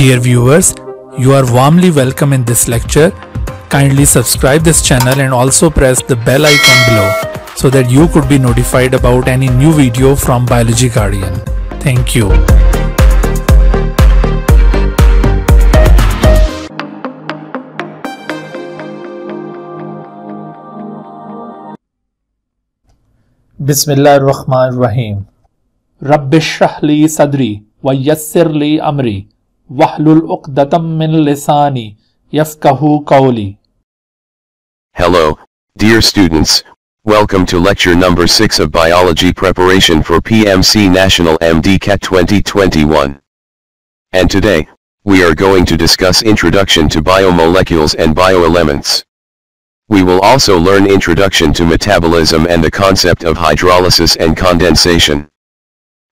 Dear viewers, you are warmly welcome in this lecture. Kindly subscribe this channel and also press the bell icon below so that you could be notified about any new video from Biology Guardian. Thank you. Bismillah ar-Rahman ar-Rahim. Rabbi Shrahli Sadri wa Yassir Li Amri Hello, dear students, welcome to lecture number 6 of Biology Preparation for PMC National MDCAT 2021. And today, we are going to discuss Introduction to Biomolecules and Bioelements. We will also learn Introduction to Metabolism and the concept of hydrolysis and condensation.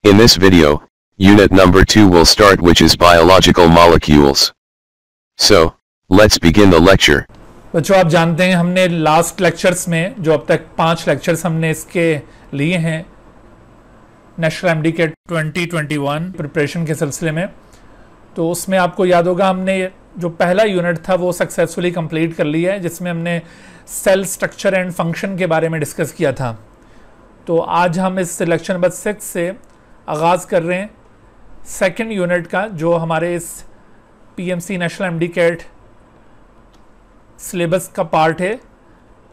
In this video, Unit number 2 will start which is biological molecules. So, let's begin the lecture. बच्चों आप जानते हैं हमने last lectures में जो अब तक पांच लेक्चर्स हमने इसके लिए हैं नेशनल एमडी के 2021 प्रिपरेशन के सिलसिले में तो उसमें आपको याद होगा हमने जो पहला यूनिट था वो सक्सेसफुली कंप्लीट कर लिया है जिसमें हमने सेल स्ट्रक्चर एंड फंक्शन के बारे में डिस्कस किया था तो आज हम इस लेक्चर नंबर सिक्स से आगाज़ कर रहे हैं सेकेंड यूनिट का जो हमारे इस PMC national MD CAT syllabus का पार्ट है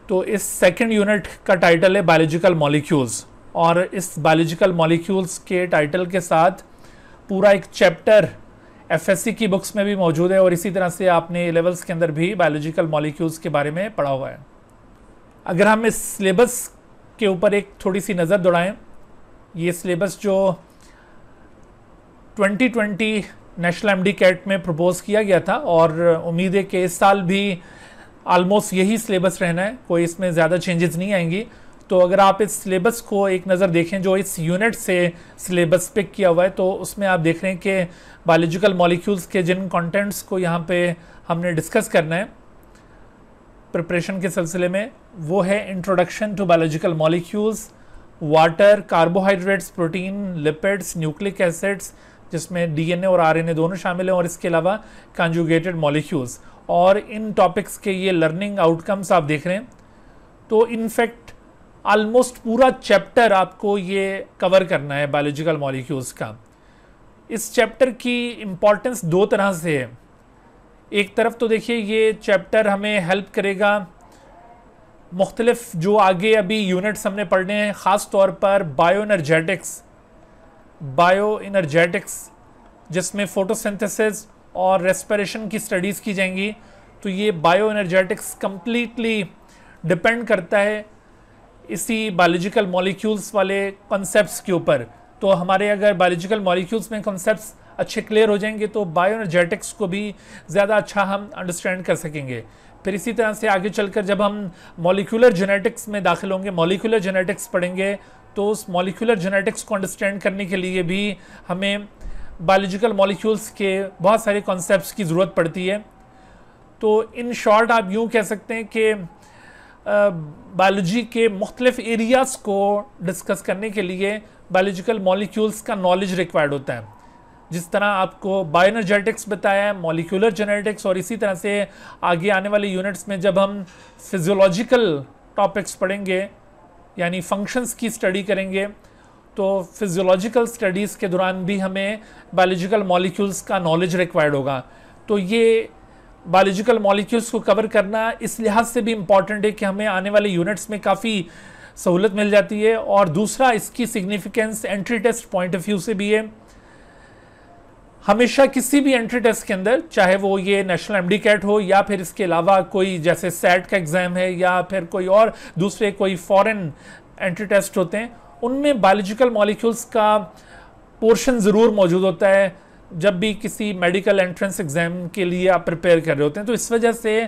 तो इस सेकेंड यूनिट का टाइटल है बायोलॉजिकल मॉलिक्यूल्स और इस बायोलॉजिकल मॉलिक्यूल्स के टाइटल के साथ पूरा एक चैप्टर एफएससी की बुक्स में भी मौजूद है और इसी तरह से आपने लेवल्स के अंदर भी बायोलॉजिकल मॉलिक्यूल्स के बारे में पढ़ा हुआ है अगर हम इस सिलेबस के ऊपर एक थोड़ी सी नज़र दौड़ाएँ ये सिलेबस जो 2020 नेशनल एमडी कैट में प्रपोज किया गया था और उम्मीद है कि इस साल भी आलमोस्ट यही सिलेबस रहना है कोई इसमें ज़्यादा चेंजेस नहीं आएंगी तो अगर आप इस सिलेबस को एक नज़र देखें जो इस यूनिट से सिलेबस पिक किया हुआ है तो उसमें आप देख रहे हैं कि बायोलॉजिकल मॉलिक्यूल्स के जिन कंटेंट्स को यहाँ पे हमने डिस्कस करना है प्रिपरेशन के सिलसिले में वो है introduction to biological molecules water carbohydrates protein lipids nucleic acids जिसमें डीएनए और आरएनए दोनों शामिल हैं और इसके अलावा कंजुगेटेड मॉलिक्यूल्स और इन टॉपिक्स के ये लर्निंग आउटकम्स आप देख रहे हैं तो इनफैक्ट ऑलमोस्ट पूरा चैप्टर आपको ये कवर करना है बायोलॉजिकल मॉलिक्यूल्स का इस चैप्टर की इम्पॉर्टेंस दो तरह से है एक तरफ तो देखिए ये चैप्टर हमें हेल्प करेगा मुख्तलिफ जो आगे अभी यूनिट्स हमने पढ़ने हैं ख़ास तौर पर बायो एनर्जेटिक्स बायो इनर्जेटिक्स जिसमें फोटोसिंथेसिस और रेस्पिरेशन की स्टडीज़ की जाएंगी तो ये बायो इनर्जेटिक्स कम्प्लीटली डिपेंड करता है इसी बायोलॉजिकल मॉलिक्यूल्स वाले कॉन्सेप्ट्स के ऊपर तो हमारे अगर बायोलॉजिकल मॉलिक्यूल्स में कॉन्सेप्ट्स अच्छे क्लियर हो जाएंगे तो बायो इनर्जेटिक्स को भी ज़्यादा अच्छा हम अंडरस्टैंड कर सकेंगे फिर इसी तरह से आगे चलकर जब हम मॉलिक्यूलर जेनेटिक्स में दाखिल होंगे मॉलिक्यूलर जेनेटिक्स पढ़ेंगे तो उस मॉलिकुलर जेनेटिक्स को अंडरस्टैंड करने के लिए भी हमें बायोलॉजिकल मॉलिक्यूल्स के बहुत सारे कॉन्सेप्ट्स की ज़रूरत पड़ती है तो इन शॉर्ट आप यूँ कह सकते हैं कि बायोलॉजी के मुख्तलिफ एरियाज़ को डिस्कस करने के लिए बायोलॉजिकल मॉलिक्यूल्स का नॉलेज रिक्वायर्ड होता है जिस तरह आपको बायोनर्जेटिक्स बताया मॉलिक्यूलर जेनेटिक्स और इसी तरह से आगे आने वाले यूनिट्स में जब हम फिजियोलॉजिकल टॉपिक्स पढ़ेंगे यानी फंक्शंस की स्टडी करेंगे तो फिजियोलॉजिकल स्टडीज़ के दौरान भी हमें बायोलॉजिकल मॉलिक्यूल्स का नॉलेज रिक्वायर्ड होगा तो ये बायोलॉजिकल मॉलिक्यूल्स को कवर करना इस लिहाज से भी इम्पॉर्टेंट है कि हमें आने वाले यूनिट्स में काफ़ी सहूलत मिल जाती है और दूसरा इसकी significance entry test point of view से भी है हमेशा किसी भी एंट्री टेस्ट के अंदर चाहे वो ये नेशनल एमडी कैट हो या फिर इसके अलावा कोई जैसे सेट का एग्ज़ाम है या फिर कोई और दूसरे कोई फॉरेन एंट्री टेस्ट होते हैं उनमें बायोलॉजिकल मॉलिक्यूल्स का पोर्शन ज़रूर मौजूद होता है जब भी किसी मेडिकल एंट्रेंस एग्ज़ाम के लिए आप प्रिपेयर कर रहे होते हैं तो इस वजह से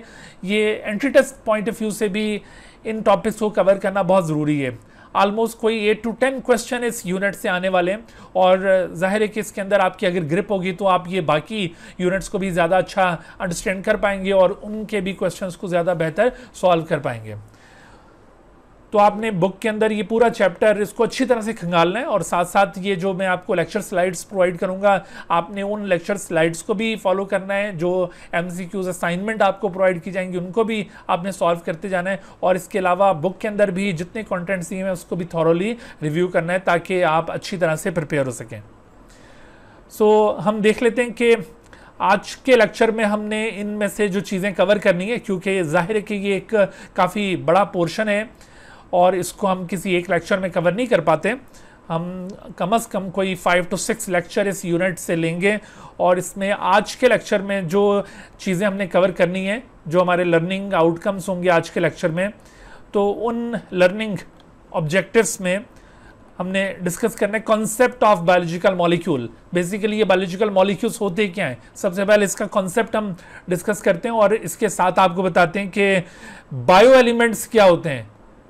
ये entry test point of view से भी इन टॉपिक्स को कवर करना बहुत ज़रूरी है ऑलमोस्ट कोई एट टू टेन क्वेश्चन इस यूनिट से आने वाले हैं और जाहिर है कि इसके अंदर आपकी अगर ग्रिप होगी तो आप ये बाकी यूनिट्स को भी ज़्यादा अच्छा अंडरस्टैंड कर पाएंगे और उनके भी क्वेश्चन को ज़्यादा बेहतर सॉल्व कर पाएंगे तो आपने बुक के अंदर ये पूरा चैप्टर इसको अच्छी तरह से खंगालना है और साथ साथ ये जो मैं आपको लेक्चर स्लाइड्स प्रोवाइड करूँगा आपने उन लेक्चर स्लाइड्स को भी फॉलो करना है जो एम असाइनमेंट आपको प्रोवाइड की जाएंगी उनको भी आपने सॉल्व करते जाना है और इसके अलावा बुक के अंदर भी जितने कॉन्टेंट्स दिए हैं उसको भी थॉरली रिव्यू करना है ताकि आप अच्छी तरह से प्रिपेयर हो सकें सो so, हम देख लेते हैं कि आज के लेक्चर में हमने इनमें से जो चीज़ें कवर करनी है क्योंकि जाहिर है कि ये एक काफ़ी बड़ा पोर्शन है और इसको हम किसी एक लेक्चर में कवर नहीं कर पाते हम कम अज़ कम कोई फाइव टू सिक्स लेक्चर इस यूनिट से लेंगे और इसमें आज के लेक्चर में जो चीज़ें हमने कवर करनी है जो हमारे लर्निंग आउटकम्स होंगे आज के लेक्चर में तो उन लर्निंग ऑब्जेक्टिव्स में हमने डिस्कस करना है concept of biological molecule basically ये बायोलॉजिकल मॉलिक्यूल्स होते क्या हैं सबसे पहले इसका कॉन्सेप्ट हम डिस्कस करते हैं और इसके साथ आपको बताते हैं कि बायो एलिमेंट्स क्या होते हैं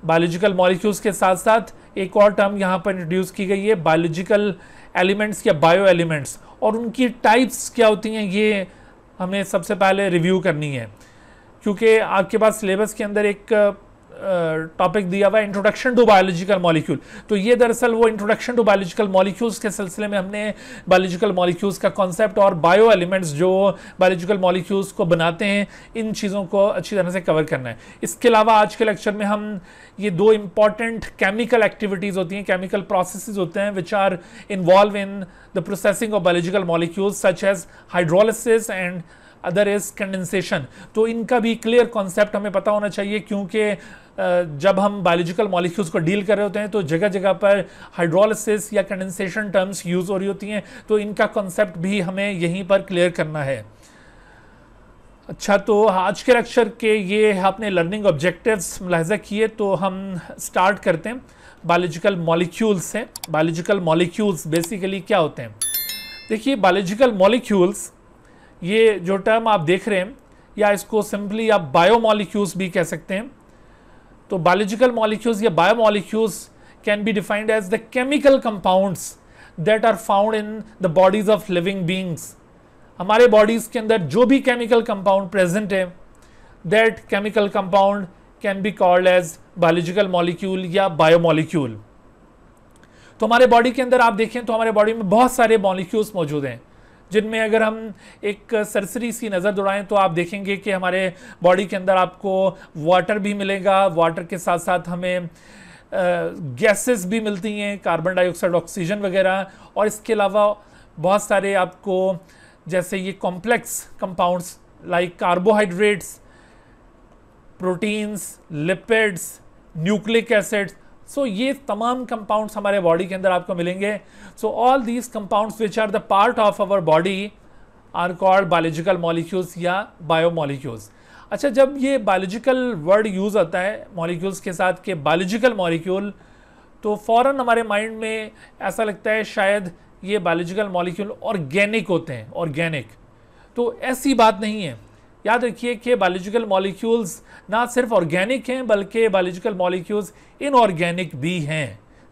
बायोलॉजिकल मॉलिक्यूल्स के साथ साथ एक और टर्म यहाँ पर इंट्रोड्यूस की गई है बायोलॉजिकल एलिमेंट्स या बायो एलिमेंट्स और उनकी टाइप्स क्या होती हैं ये हमें सबसे पहले रिव्यू करनी है क्योंकि आपके पास सिलेबस के अंदर एक टॉपिक दिया हुआ इंट्रोडक्शन टू बायोलॉजिकल मॉलिक्यूल तो ये दरअसल वो इंट्रोडक्शन टू बायोलॉजिकल मॉलिक्यूल्स के सिलसिले में हमने बायोलॉजिकल मॉलिक्यूल्स का कॉन्सेप्ट और बायो एलिमेंट्स जो बायोलॉजिकल मॉलिक्यूल्स को बनाते हैं इन चीज़ों को अच्छी तरह से कवर करना है इसके अलावा आज के लेक्चर में हम ये दो इंपॉर्टेंट केमिकल एक्टिविटीज़ होती हैं केमिकल प्रोसेस होते हैं which are involve in the processing of biological molecules such as hydrolysis and other is condensation तो इनका भी क्लियर कॉन्सेप्ट हमें पता होना चाहिए क्योंकि जब हम बायोलॉजिकल मॉलिक्यूल्स को डील कर रहे होते हैं तो जगह जगह पर हाइड्रोलिसिस या कंडेंसेशन टर्म्स यूज़ हो रही होती हैं तो इनका कॉन्सेप्ट भी हमें यहीं पर क्लियर करना है अच्छा तो आज के लेक्चर के ये आपने लर्निंग ऑब्जेक्टिव्स मुलाहजा किए तो हम स्टार्ट करते हैं बायोलॉजिकल मॉलिक्यूल्स से बायोलॉजिकल मॉलिक्यूल्स बेसिकली क्या होते हैं देखिए बायोलॉजिकल मॉलिक्यूल्स ये जो टर्म आप देख रहे हैं या इसको सिंपली आप बायोमोलिक्यूल्स भी कह सकते हैं तो बायोलॉजिकल मॉलिक्यूल्स या biomolecules can be defined as the chemical compounds that are found in the bodies of living beings हमारे बॉडीज के अंदर जो भी केमिकल कंपाउंड प्रेजेंट है that chemical compound can be called as biological molecule या biomolecule तो हमारे body के अंदर आप देखें तो हमारे बॉडी में बहुत सारे मॉलिक्यूल्स मौजूद हैं जिनमें अगर हम एक सरसरी सी नज़र दौड़ाएं तो आप देखेंगे कि हमारे बॉडी के अंदर आपको वाटर भी मिलेगा वाटर के साथ साथ हमें गैसेस भी मिलती हैं कार्बन डाइऑक्साइड ऑक्सीजन वगैरह और इसके अलावा बहुत सारे आपको जैसे ये complex compounds like carbohydrates proteins lipids nucleic acids so ये तमाम कंपाउंड्स हमारे बॉडी के अंदर आपको मिलेंगे so all these compounds which are the part of our body are called biological molecules या बायो मॉलिक्यूल्स अच्छा जब ये बायोलॉजिकल वर्ड यूज़ होता है मॉलिक्यूल्स के साथ के बायोलॉजिकल मॉलिक्यूल तो फ़ौर हमारे माइंड में ऐसा लगता है शायद ये बायोलॉजिकल मॉलिक्यूल ऑर्गेनिक होते हैं ऑर्गेनिक तो ऐसी बात नहीं है याद रखिए कि बायोलॉजिकल मॉलिक्यूल्स ना सिर्फ ऑर्गेनिक हैं बल्कि बायोलॉजिकल मॉलिक्यूल्स इनऑर्गेनिक भी हैं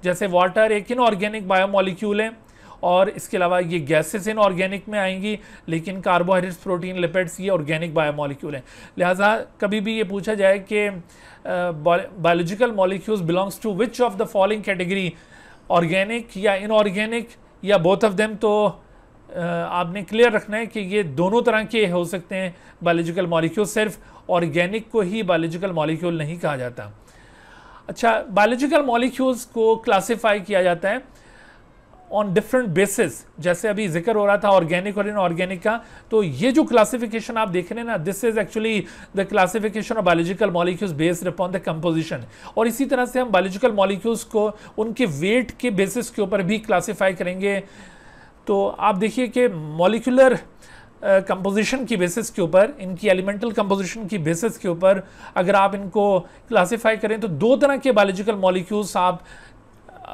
जैसे वाटर एक इनऑर्गेनिक बायोमोलिक्यूल है और इसके अलावा ये गैसेस इन ऑर्गेनिक में आएंगी लेकिन कार्बोहाइड्रेट्स प्रोटीन लिपिड्स ये ऑर्गेनिक बायोमोलिक्यूल हैं लिहाजा कभी भी ये पूछा जाए कि biological molecules belongs to which of the following category organic या इनऑर्गेनिक या बोथ ऑफ देम तो आपने क्लियर रखना है कि ये दोनों तरह के हो सकते हैं बायोलॉजिकल मॉलिक्यूल सिर्फ ऑर्गेनिक को ही बायोलॉजिकल मॉलिक्यूल नहीं कहा जाता अच्छा बायोलॉजिकल मॉलिक्यूल्स को क्लासिफाई किया जाता है ऑन डिफरेंट बेसिस जैसे अभी जिक्र हो रहा था ऑर्गेनिक और इनऑर्गेनिक का तो ये जो क्लासिफिकेशन आप देख रहे हैं ना this is actually the classification of biological molecules based upon the composition और इसी तरह से हम बायोलॉजिकल मॉलिक्यूल्स को उनके वेट के बेसिस के ऊपर भी क्लासीफाई करेंगे तो आप देखिए कि मॉलिकुलर कंपोजिशन की बेसिस के ऊपर इनकी एलिमेंटल कंपोजिशन की बेसिस के ऊपर अगर आप इनको क्लासिफाई करें तो दो तरह के बायोलॉजिकल मॉलिक्यूल्स आप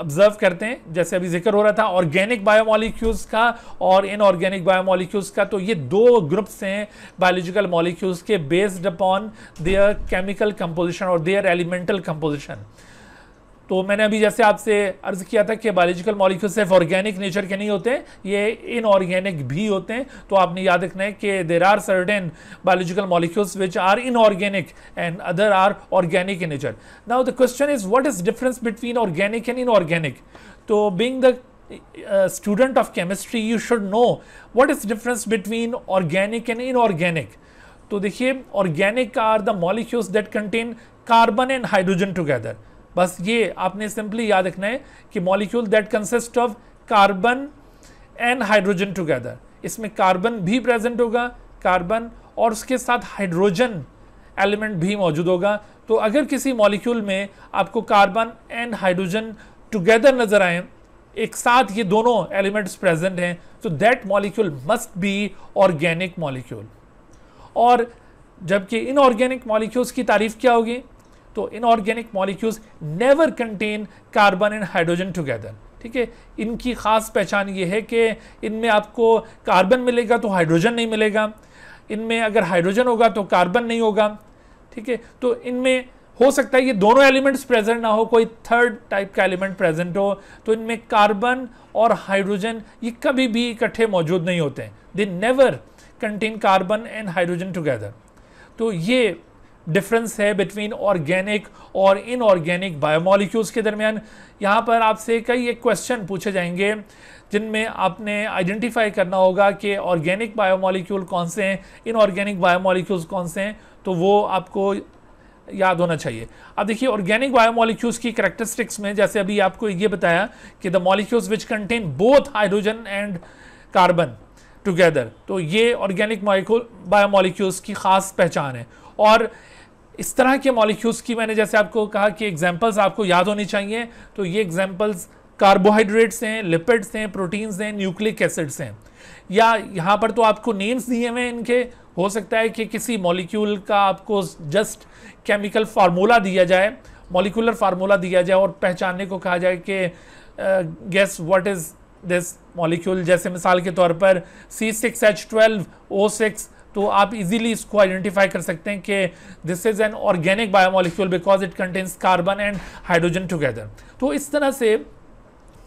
ऑब्जर्व करते हैं जैसे अभी जिक्र हो रहा था ऑर्गेनिक बायोमोलिक्यूल्स का और इनऑर्गेनिक बायोमोलिक्यूल्स का तो ये दो ग्रुप्स हैं बायोलॉजिकल मॉलिक्यूल्स के based upon their chemical composition और देयर एलिमेंटल कंपोजिशन तो मैंने अभी जैसे आपसे अर्ज किया था कि बायोलॉजिकल मॉलिक्यूल सिर्फ ऑर्गेनिक नेचर के नहीं होते ये इनऑर्गेनिक भी होते हैं तो आपने याद रखना है कि there are certain biological molecules which are inorganic and other are organic in nature now the question is what is difference between organic and inorganic तो being the student of chemistry you should know what is difference between organic and inorganic तो देखिए organic are the molecules that contain carbon and hydrogen together बस ये आपने simply याद रखना है कि molecule that consist of carbon and hydrogen together इसमें कार्बन भी प्रेजेंट होगा कार्बन और उसके साथ हाइड्रोजन एलिमेंट भी मौजूद होगा तो अगर किसी मॉलिक्यूल में आपको कार्बन एंड हाइड्रोजन टुगेदर नजर आए एक साथ ये दोनों एलिमेंट्स प्रेजेंट हैं तो that molecule must be organic molecule और जबकि इन ऑर्गेनिक मॉलिक्यूल्स की तारीफ क्या होगी तो inorganic molecules never contain carbon and hydrogen together ठीक है इनकी खास पहचान ये है कि इनमें आपको कार्बन मिलेगा तो हाइड्रोजन नहीं मिलेगा इनमें अगर हाइड्रोजन होगा तो कार्बन नहीं होगा ठीक है तो इनमें हो सकता है ये दोनों एलिमेंट्स प्रेजेंट ना हो कोई थर्ड टाइप का एलिमेंट प्रेजेंट हो तो इनमें कार्बन और हाइड्रोजन ये कभी भी इकट्ठे मौजूद नहीं होते they never contain carbon and hydrogen together तो ये डिफरेंस है बिटवीन ऑर्गेनिक और इनऑर्गेनिक बायोमोलिक्यूल्स के दरमियान यहाँ पर आपसे कई एक क्वेश्चन पूछे जाएंगे जिनमें आपने आइडेंटिफाई करना होगा कि ऑर्गेनिक बायोमोलिक्यूल कौन से हैं इनऑर्गेनिक बायोमोलिक्यूल्स कौन से हैं तो वो आपको याद होना चाहिए अब देखिए ऑर्गेनिक बायोमोलिक्यूल्स की करेक्टरिस्टिक्स में जैसे अभी आपको ये बताया कि the molecules which contain both hydrogen and carbon together तो ये ऑर्गेनिक मॉलिक्यूल बायोमोलिक्यूल्स की खास पहचान है और इस तरह के मॉलिक्यूल्स की मैंने जैसे आपको कहा कि एग्जाम्पल्स आपको याद होनी चाहिए तो ये एग्जाम्पल्स कार्बोहाइड्रेट्स हैं लिपिड्स हैं प्रोटीन्स हैं न्यूक्लिक एसिड्स हैं या यहाँ पर तो आपको नेम्स दिए हुए इनके हो सकता है कि किसी मॉलिक्यूल का आपको जस्ट केमिकल फार्मूला दिया जाए मॉलिकुलर फार्मूला दिया जाए और पहचानने को कहा जाए कि guess what is this molecule जैसे मिसाल के तौर पर C six H twelve O six तो आप इजीली इसको आइडेंटिफाई कर सकते हैं कि this is an organic biomolecule because it contains carbon and hydrogen together तो इस तरह से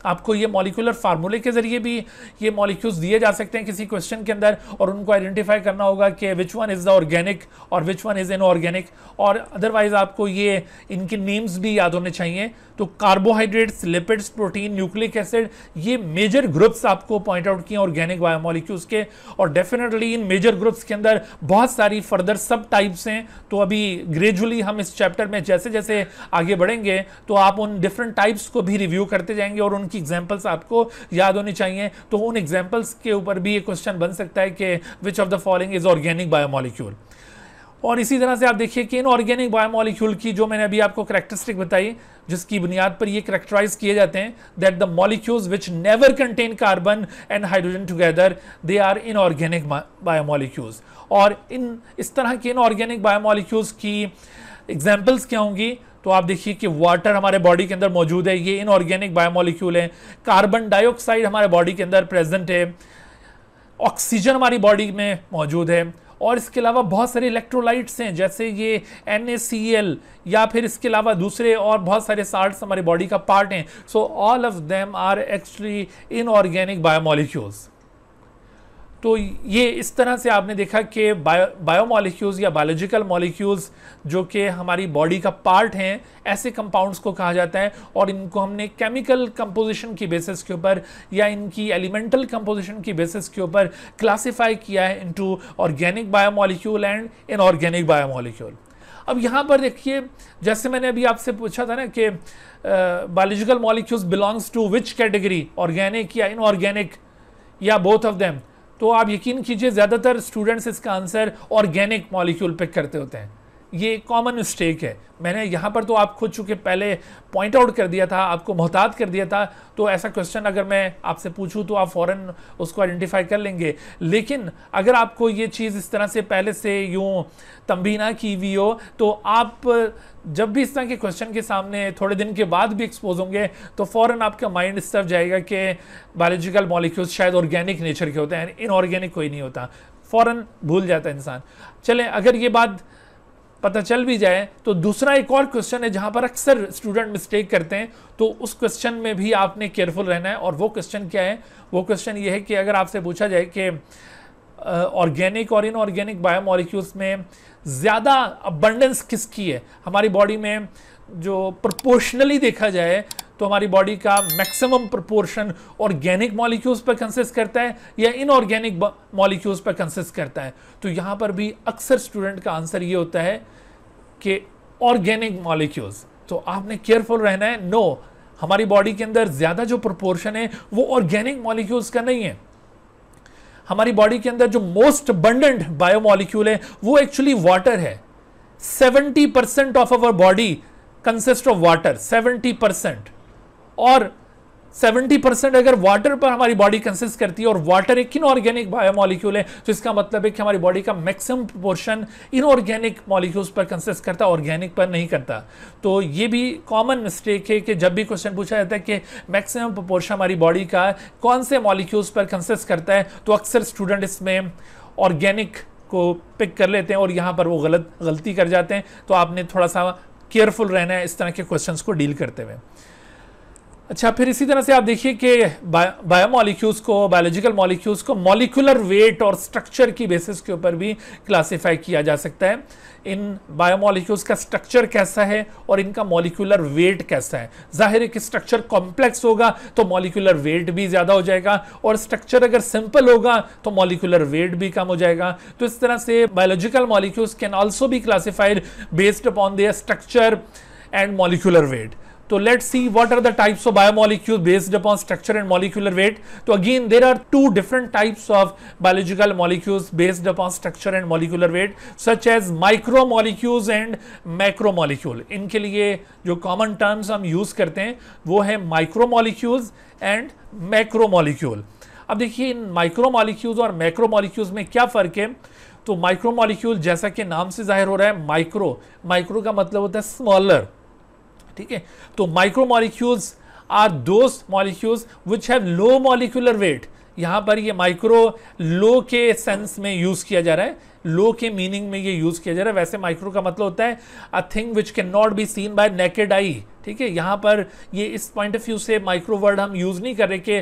आपको ये मॉलिकुलर फार्मूले के जरिए भी ये मॉलिक्यूल्स दिए जा सकते हैं किसी क्वेश्चन के अंदर और उनको आइडेंटिफाई करना होगा कि which one is the organic और which one is inorganic और अदरवाइज आपको ये इनके नेम्स भी याद होने चाहिए तो carbohydrates lipids protein nucleic acid ये मेजर ग्रुप्स आपको पॉइंट आउट किए ऑर्गेनिक बायोमोलिक्यूल्स के और डेफिनेटली इन मेजर ग्रुप्स के अंदर बहुत सारी फर्दर सब टाइप्स हैं तो अभी ग्रेजुअली हम इस चैप्टर में जैसे जैसे आगे बढ़ेंगे तो आप उन डिफरेंट टाइप्स को भी रिव्यू करते जाएंगे और उनकी की एग्जाम्पल्स आपको याद होनी चाहिए तो उन एग्जाम्पल्स के ऊपर भी ये क्वेश्चन बन सकता है कि which of the following is organic biomolecule और इसी तरह से आप देखिए कि इन ऑर्गेनिक बायोमोलिक्यूल की जो मैंने अभी आपको करेक्टरिस्टिक बताई जिसकी बुनियाद पर ये करेक्टराइज किए जाते हैं that the molecules which never contain carbon and hydrogen together they are inorganic biomolecules और इन इस तरह के इन ऑर्गेनिक बायोमोलिक्यूल्स की एग्जाम्पल्स क्या होंगी तो आप देखिए कि वाटर हमारे बॉडी के अंदर मौजूद है ये इनऑर्गेनिक बायोमोलिक्यूल है कार्बन डाइऑक्साइड हमारे बॉडी के अंदर प्रेजेंट है ऑक्सीजन हमारी बॉडी में मौजूद है और इसके अलावा बहुत सारे इलेक्ट्रोलाइट्स हैं जैसे ये एन या फिर इसके अलावा दूसरे और बहुत सारे साल्ट हमारी बॉडी का पार्ट हैं so all of them are actually inorganic biomolecules तो ये इस तरह से आपने देखा कि बायो बायोमोलिक्यूल्स या बायोलॉजिकल मॉलिक्यूल्स जो कि हमारी बॉडी का पार्ट हैं ऐसे कंपाउंड्स को कहा जाता है और इनको हमने केमिकल कंपोजिशन की बेसिस के ऊपर या इनकी एलिमेंटल कंपोजिशन की बेसिस के ऊपर क्लासीफाई किया है into organic biomolecule and inorganic biomolecule अब यहाँ पर देखिए जैसे मैंने अभी आपसे पूछा था ना कि biological molecules belongs to which category organic या इनऑर्गेनिक या बोथ ऑफ देम तो आप यकीन कीजिए ज़्यादातर स्टूडेंट्स इसका आंसर ऑर्गेनिक मॉलिक्यूल पिक करते होते हैं ये कॉमन मिस्टेक है मैंने यहाँ पर तो आप खुद चूँकि पहले पॉइंट आउट कर दिया था आपको मोहतात कर दिया था तो ऐसा क्वेश्चन अगर मैं आपसे पूछूँ तो आप फ़ौरन उसको आइडेंटिफाई कर लेंगे लेकिन अगर आपको ये चीज़ इस तरह से पहले से यूँ तंबी ना की हुई हो तो आप जब भी इस तरह के क्वेश्चन के सामने थोड़े दिन के बाद भी एक्सपोज होंगे तो फ़ौर आपका माइंड इस तरफ जाएगा कि बायोलॉजिकल मॉलिक्यूल्स शायद ऑर्गेनिक नेचर के होते हैं इनऑर्गेनिक कोई नहीं होता फ़ौरन भूल जाता है इंसान चले अगर ये बात पता चल भी जाए तो दूसरा एक और क्वेश्चन है जहां पर अक्सर स्टूडेंट मिस्टेक करते हैं तो उस क्वेश्चन में भी आपने केयरफुल रहना है और वो क्वेश्चन क्या है वो क्वेश्चन ये है कि अगर आपसे पूछा जाए कि ऑर्गेनिक और इनऑर्गेनिक बायोमोलिक्यूल्स में ज़्यादा अबंडेंस किसकी है हमारी बॉडी में जो प्रोपोर्शनली देखा जाए तो हमारी बॉडी का मैक्सिमम प्रोपोर्शन ऑर्गेनिक मॉलिक्यूल्स पर कंसिस्ट करता है या इनऑर्गेनिक मॉलिक्यूल्स पर कंसिस्ट करता है तो यहाँ पर भी अक्सर स्टूडेंट का आंसर ये होता है कि ऑर्गेनिक मॉलिक्यूल्स तो आपने केयरफुल रहना है नो हमारी बॉडी के अंदर ज़्यादा जो प्रपोर्शन है वो ऑर्गेनिक मॉलिक्यूल्स का नहीं है हमारी बॉडी के अंदर जो मोस्ट बंडेंट बायोमोलिक्यूल है वो एक्चुअली वाटर है 70% percent of our body consist of water 70% percent और 70 परसेंट अगर वाटर पर हमारी बॉडी कंसिस्ट करती है और वाटर एक इनऑर्गेनिक बायोमोलिक्यूल है तो इसका मतलब है कि हमारी बॉडी का मैक्सिमम पोर्शन इनऑर्गेनिक मॉलिक्यूल्स पर कंसिस्ट करता है ऑर्गेनिक पर नहीं करता तो ये भी कॉमन मिस्टेक है कि जब भी क्वेश्चन पूछा जाता है कि मैक्सिमम पोर्शन हमारी बॉडी का कौन से मॉलिक्यूल्स पर कंसिस्ट करता है तो अक्सर स्टूडेंट इसमें ऑर्गेनिक को पिक कर लेते हैं और यहाँ पर वो गलत गलती कर जाते हैं तो आपने थोड़ा सा केयरफुल रहना है इस तरह के क्वेश्चन को डील करते हुए अच्छा फिर इसी तरह से आप देखिए कि बायोमोलिक्यूल्स को बायोलॉजिकल मॉलिक्यूल्स को मॉलिकुलर वेट और स्ट्रक्चर की बेसिस के ऊपर भी क्लासिफाई किया जा सकता है इन बायोमोलिक्यूल्स का स्ट्रक्चर कैसा है और इनका मॉलिकुलर वेट कैसा है जाहिर है कि स्ट्रक्चर कॉम्प्लेक्स होगा तो मॉलिकुलर वेट भी ज़्यादा हो जाएगा और स्ट्रक्चर अगर सिंपल होगा तो मॉलिकुलर वेट भी कम हो जाएगा तो इस तरह से बायोलॉजिकल मॉलिक्यूल्स कैन ऑल्सो भी classified based upon their structure and molecular weight तो let see what are the types of biomolecule based upon structure and molecular weight तो again there are two different types of biological molecules based upon structure and molecular weight such as micro molecule and micro molecule इनके लिए जो common terms हम use करते हैं वो है micro molecule and macro molecule अब देखिए इन माइक्रो मोलिक्यूल और माइक्रो मॉलिक्यूल्स में क्या फ़र्क है तो माइक्रो मोलिक्यूल जैसा कि नाम से जाहिर हो रहा है माइक्रो माइक्रो का मतलब होता है स्मॉलर ठीक है तो micro molecules are those molecules which have low molecular weight यहाँ पर ये माइक्रो लो के सेंस में यूज़ किया जा रहा है लो के मीनिंग में ये यूज़ किया जा रहा है वैसे माइक्रो का मतलब होता है a thing which can not be seen by naked eye ठीक है यहाँ पर ये इस पॉइंट ऑफ व्यू से माइक्रो वर्ड हम यूज़ नहीं कर रहे कि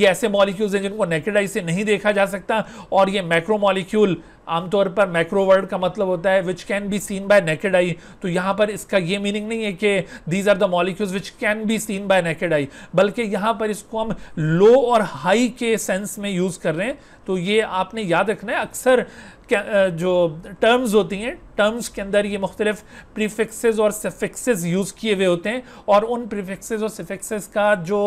ये ऐसे मॉलिक्यूल्स हैं जिनको नेकेड आई से नहीं देखा जा सकता और ये मैक्रो मॉलिक्यूल आमतौर पर मैक्रो वर्ड का मतलब होता है which can be seen by naked eye तो यहाँ पर इसका ये मीनिंग नहीं है कि these are the molecules which can be seen by naked eye बल्कि यहाँ पर इसको हम लो और हाई के सेंस में यूज़ कर रहे हैं तो ये आपने याद रखना है अक्सर जो टर्म्स होती हैं टर्म्स के अंदर ये मुख्तलिफ प्रीफिक्सेज और सफिक्सेज यूज़ किए हुए होते हैं और उन प्रीफिक्सेज और सफिक्सेज का जो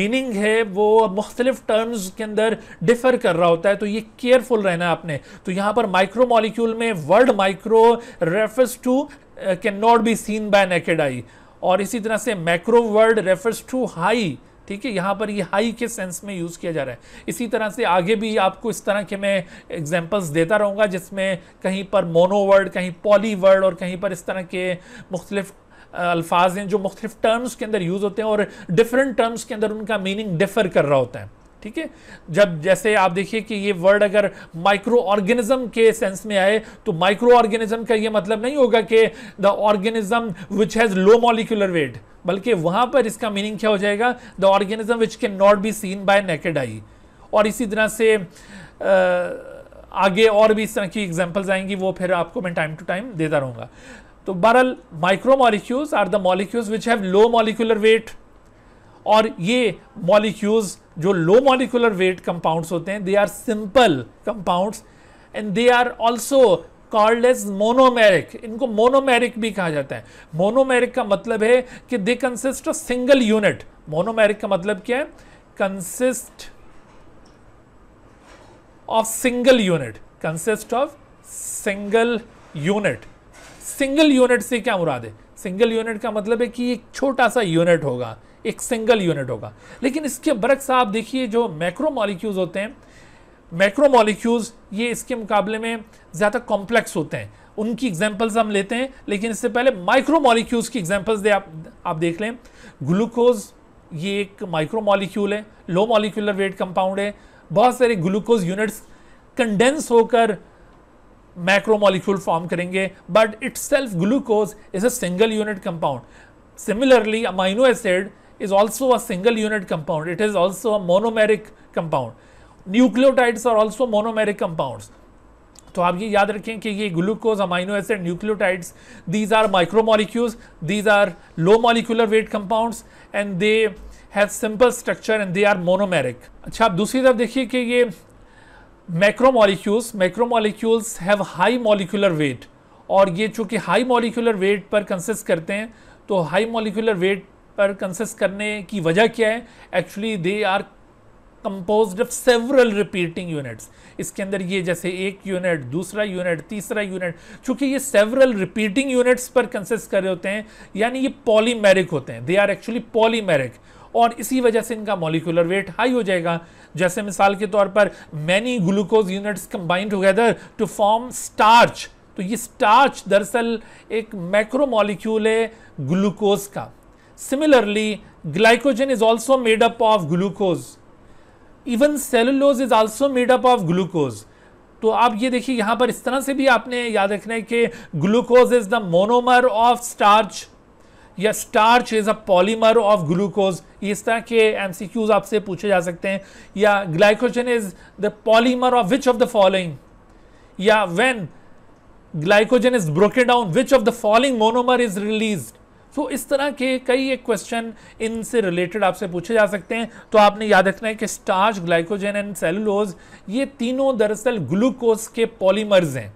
मीनिंग है वो मुख्तलिफ टर्म्स के अंदर डिफर कर रहा होता है तो ये केयरफुल रहना आपने तो यहाँ पर माइक्रो मॉलिक्यूल में word micro refers to can not be seen by naked eye और इसी तरह से macro word refers to high ठीक है यहाँ पर ये हाई के सेंस में यूज़ किया जा रहा है इसी तरह से आगे भी आपको इस तरह के मैं एग्जांपल्स देता रहूँगा जिसमें कहीं पर मोनो वर्ड कहीं पॉली वर्ड और कहीं पर इस तरह के मुख्तलिफ अल्फाज हैं जो मुख्तलिफ टर्म्स के अंदर यूज़ होते हैं और डिफरेंट टर्म्स के अंदर उनका मीनिंग डिफर कर रहा होता है ठीक है जब जैसे आप देखिए कि ये वर्ड अगर माइक्रो ऑर्गेनिज्म के सेंस में आए तो माइक्रो ऑर्गेनिज्म का ये मतलब नहीं होगा कि the organism which has low molecular weight बल्कि वहां पर इसका मीनिंग क्या हो जाएगा the organism which can not be seen by naked eye और इसी तरह से आगे और भी इस तरह की एग्जाम्पल्स आएंगी वो फिर आपको मैं टाइम टू टाइम देता रहूंगा तो बहरल micro molecules are the molecules which have low molecular weight और ये मॉलिक्यूल्स जो लो मॉलिकुलर वेट कंपाउंड्स होते हैं they are simple compounds and they are also called as monomeric इनको मोनोमेरिक भी कहा जाता है मोनोमेरिक का मतलब है कि they consist of single unit monomeric का मतलब क्या है consist of single unit consist of single unit single unit से क्या मुराद है सिंगल यूनिट का मतलब है कि एक छोटा सा यूनिट होगा एक सिंगल यूनिट होगा लेकिन इसके बरक्स आप देखिए जो मैक्रो मॉलिक्यूल्स होते हैं मैक्रो मॉलिक्यूल्स ये इसके मुकाबले में ज़्यादा कॉम्प्लेक्स होते हैं उनकी एग्जाम्पल्स हम लेते हैं लेकिन इससे पहले माइक्रो मॉलिक्यूल्स की एग्जाम्पल्स दे आप आप देख लें ग्लूकोज ये एक माइक्रो मॉलिक्यूल है लो मॉलिक्यूलर वेट कंपाउंड है बहुत सारे ग्लूकोज यूनिट्स कंडेंस होकर मैक्रो मॉलिक्यूल फॉर्म करेंगे but itself glucose is a single unit compound similarly amino acid is also a single unit compound. It is also a monomeric compound. Nucleotides are also monomeric compounds. तो आप ये याद रखें कि ये glucose amino acid nucleotides these are molecules these are low molecular weight compounds and they have simple structure and they are monomeric अच्छा आप दूसरी तरफ देखिए कि ये macro molecules have high molecular weight और ये चूंकि हाई मॉलिक्यूलर वेट पर कंसिस्ट करते हैं तो हाई मॉलिक्यूलर वेट पर कंसिस्ट करने की वजह क्या है actually they are compose of several repeating units इसके अंदर ये जैसे एक यूनिट दूसरा यूनिट तीसरा यूनिट चूंकि ये सेवरल रिपीटिंग यूनिट्स पर कंसिस्ट कर रहे होते हैं यानी ये पॉलीमेरिक होते हैं दे आर एक्चुअली पॉलीमेरिक और इसी वजह से इनका मॉलिकुलर वेट हाई हो जाएगा जैसे मिसाल के तौर पर many glucose units combined together to form starch तो ये स्टार्च दरअसल एक मैक्रोमोलिक्यूल है ग्लूकोज का Similarly, glycogen is also made up of glucose. Even cellulose is also made up of glucose. तो आप ये देखिए यहां पर इस तरह से भी आपने याद रखना है कि glucose is the monomer of starch या starch is a polymer of glucose इस तरह के एमसीक्यूज आपसे पूछे जा सकते हैं या glycogen is the polymer of which of the following या when glycogen is broken down which of the following monomer is released so इस तरह के कई एक क्वेश्चन इनसे रिलेटेड आपसे पूछे जा सकते हैं तो आपने याद रखना है कि स्टार्च ग्लाइकोजन एंड सेलुलोज ये तीनों दरअसल ग्लूकोज के पॉलीमर्स हैं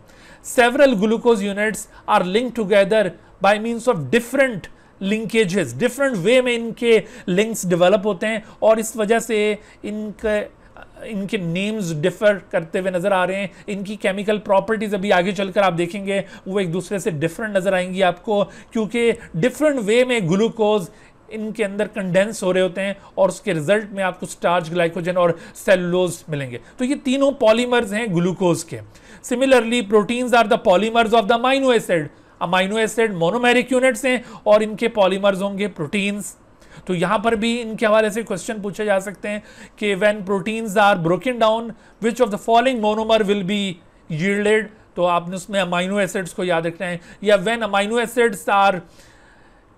several glucose units are link together by means of different linkages different way में इनके लिंक्स डेवलप होते हैं और इस वजह से इनके इनके नेम्स डिफर करते हुए नज़र आ रहे हैं इनकी केमिकल प्रॉपर्टीज़ अभी आगे चलकर आप देखेंगे वो एक दूसरे से डिफरेंट नज़र आएंगी आपको क्योंकि डिफरेंट वे में ग्लूकोज इनके अंदर कंडेंस हो रहे होते हैं और उसके रिजल्ट में आपको स्टार्च ग्लाइकोजन और सेलुलोज मिलेंगे तो ये तीनों पॉलीमर्स हैं ग्लूकोज के similarly proteins are the polymers of the amino acid amino acid monomeric units हैं और इनके पॉलीमर्स होंगे प्रोटीन्स तो यहां पर भी इनके हवाले से क्वेश्चन पूछे जा सकते हैं कि when proteins are broken down which of the following monomer will be yielded तो आपने उसमें अमाइनो एसिड्स को याद रखना है या when amino acids are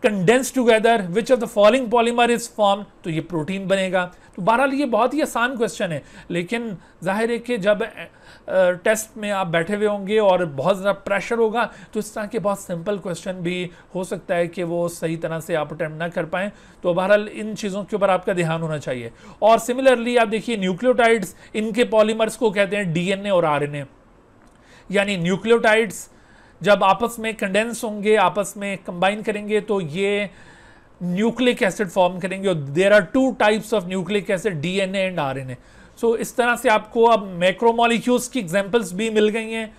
condense together which of the following polymer is form तो ये प्रोटीन बनेगा तो बहरहाल ये बहुत ही आसान क्वेश्चन है लेकिन जाहिर है कि जब टेस्ट में आप बैठे हुए होंगे और बहुत ज़्यादा प्रेशर होगा तो इस तरह के बहुत सिंपल क्वेश्चन भी हो सकता है कि वो सही तरह से आप अटैम्प्ट ना कर पाएँ तो बहरहाल इन चीज़ों के ऊपर आपका ध्यान होना चाहिए और सिमिलरली आप देखिए न्यूक्लियोटाइड्स इनके पॉलीमर्स को कहते हैं डी और आर यानी न्यूक्लियोटाइड्स जब आपस में कंडेंस होंगे आपस में कंबाइन करेंगे तो ये न्यूक्लिक एसिड फॉर्म करेंगे और there are two types of nucleic acid DNA and RNA so इस तरह से आपको अब मैक्रो की एग्जाम्पल्स भी मिल गई हैं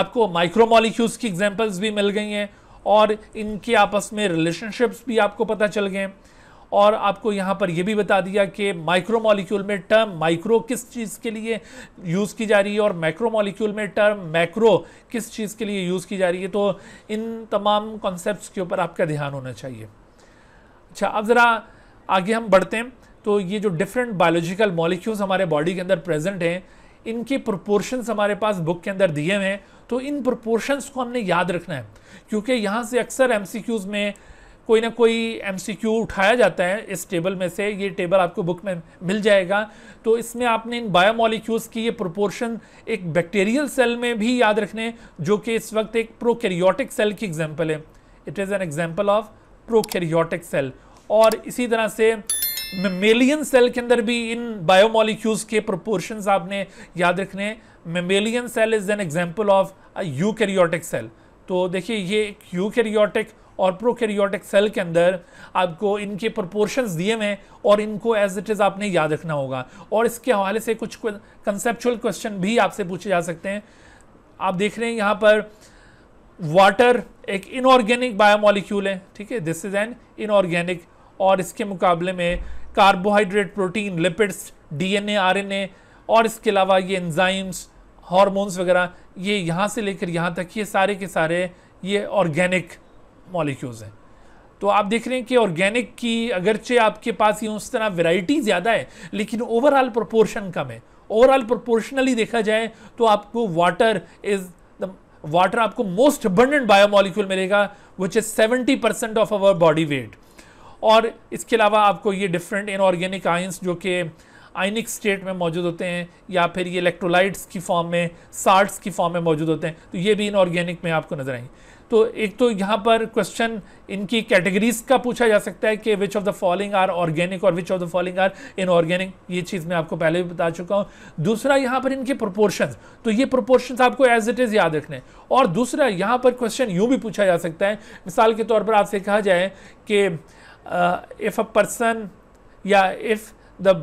आपको माइक्रो की एग्जाम्पल्स भी मिल गई हैं और इनके आपस में रिलेशनशिप्स भी आपको पता चल गए और आपको यहाँ पर यह भी बता दिया कि माइक्रो में टर्म माइक्रो किस चीज़ के लिए यूज़ की जा रही है और मैक्रो में टर्म मैक्रो किस चीज़ के लिए यूज़ की जा रही है तो इन तमाम कॉन्सेप्ट्स के ऊपर आपका ध्यान होना चाहिए अच्छा अब ज़रा आगे हम बढ़ते हैं तो ये जो डिफरेंट बायोलॉजिकल मॉलिक्यूल्स हमारे बॉडी के अंदर प्रेजेंट हैं इनके प्रोपोर्शंस हमारे पास बुक के अंदर दिए हुए हैं तो इन प्रोपोर्शंस को हमने याद रखना है क्योंकि यहाँ से अक्सर एम में कोई ना कोई एम उठाया जाता है इस टेबल में से ये टेबल आपको बुक में मिल जाएगा तो इसमें आपने इन बायोमोलिक्यूल्स की ये प्रोपोर्शन एक बैक्टीरियल सेल में भी याद रखने जो कि इस वक्त एक प्रोकैरियोटिक सेल की एग्जांपल है it is an example of prokaryotic cell और इसी तरह से मेमेलियन सेल के अंदर भी इन बायोमोलिक्यूल्स के प्रोपोर्शन आपने याद रखने mammalian cell is an example of eukaryotic cell तो देखिए ये एक कैरियोटिक और प्रोकैरियोटिक सेल के अंदर आपको इनके प्रोपोर्शंस दिए हुए हैं और इनको एज इट इज़ आपने याद रखना होगा और इसके हवाले से कुछ कंसेप्चुअल क्वेश्चन भी आपसे पूछे जा सकते हैं आप देख रहे हैं यहाँ पर वाटर एक इनऑर्गेनिक बायोमोलिक्यूल है ठीक है दिस इज एन इनऑर्गेनिक और इसके मुकाबले में carbohydrate protein lipids DNA RNA और इसके अलावा ये एंजाइम्स हॉर्मोन्स वगैरह ये यहाँ से लेकर यहाँ तक ये सारे के सारे ये ऑर्गेनिक मॉलिक्यूल्स हैं तो आप देख रहे हैं कि ऑर्गेनिक की अगरचे आपके पास यूँ उस तरह वेराइटी ज़्यादा है लेकिन ओवरऑल प्रोपोर्शन कम है ओवरऑल प्रोपोर्शनली देखा जाए तो आपको वाटर इज़ द वाटर आपको मोस्ट अबंडेंट बायोमोलिक्यूल मिलेगा which is seventy percent of our body weight और इसके अलावा आपको ये डिफरेंट इनऑर्गेनिक आइंस जो कि आइनिक स्टेट में मौजूद होते हैं या फिर ये इलेक्ट्रोलाइट्स की फॉर्म में साल्ट्स की फॉर्म में मौजूद होते हैं तो ये भी इनऑर्गेनिक में आपको नजर आएंगे तो एक तो यहाँ पर क्वेश्चन इनकी कैटेगरीज का पूछा जा सकता है कि which of the following are organic और which of the following are inorganic ये चीज़ मैं आपको पहले भी बता चुका हूँ दूसरा यहाँ पर इनके प्रोपोर्शन तो ये प्रोपोर्शन आपको एज इट इज़ याद रखने और दूसरा यहाँ पर क्वेश्चन यूँ भी पूछा जा सकता है मिसाल के तौर पर आपसे कहा जाए कि uh, if a person yeah if the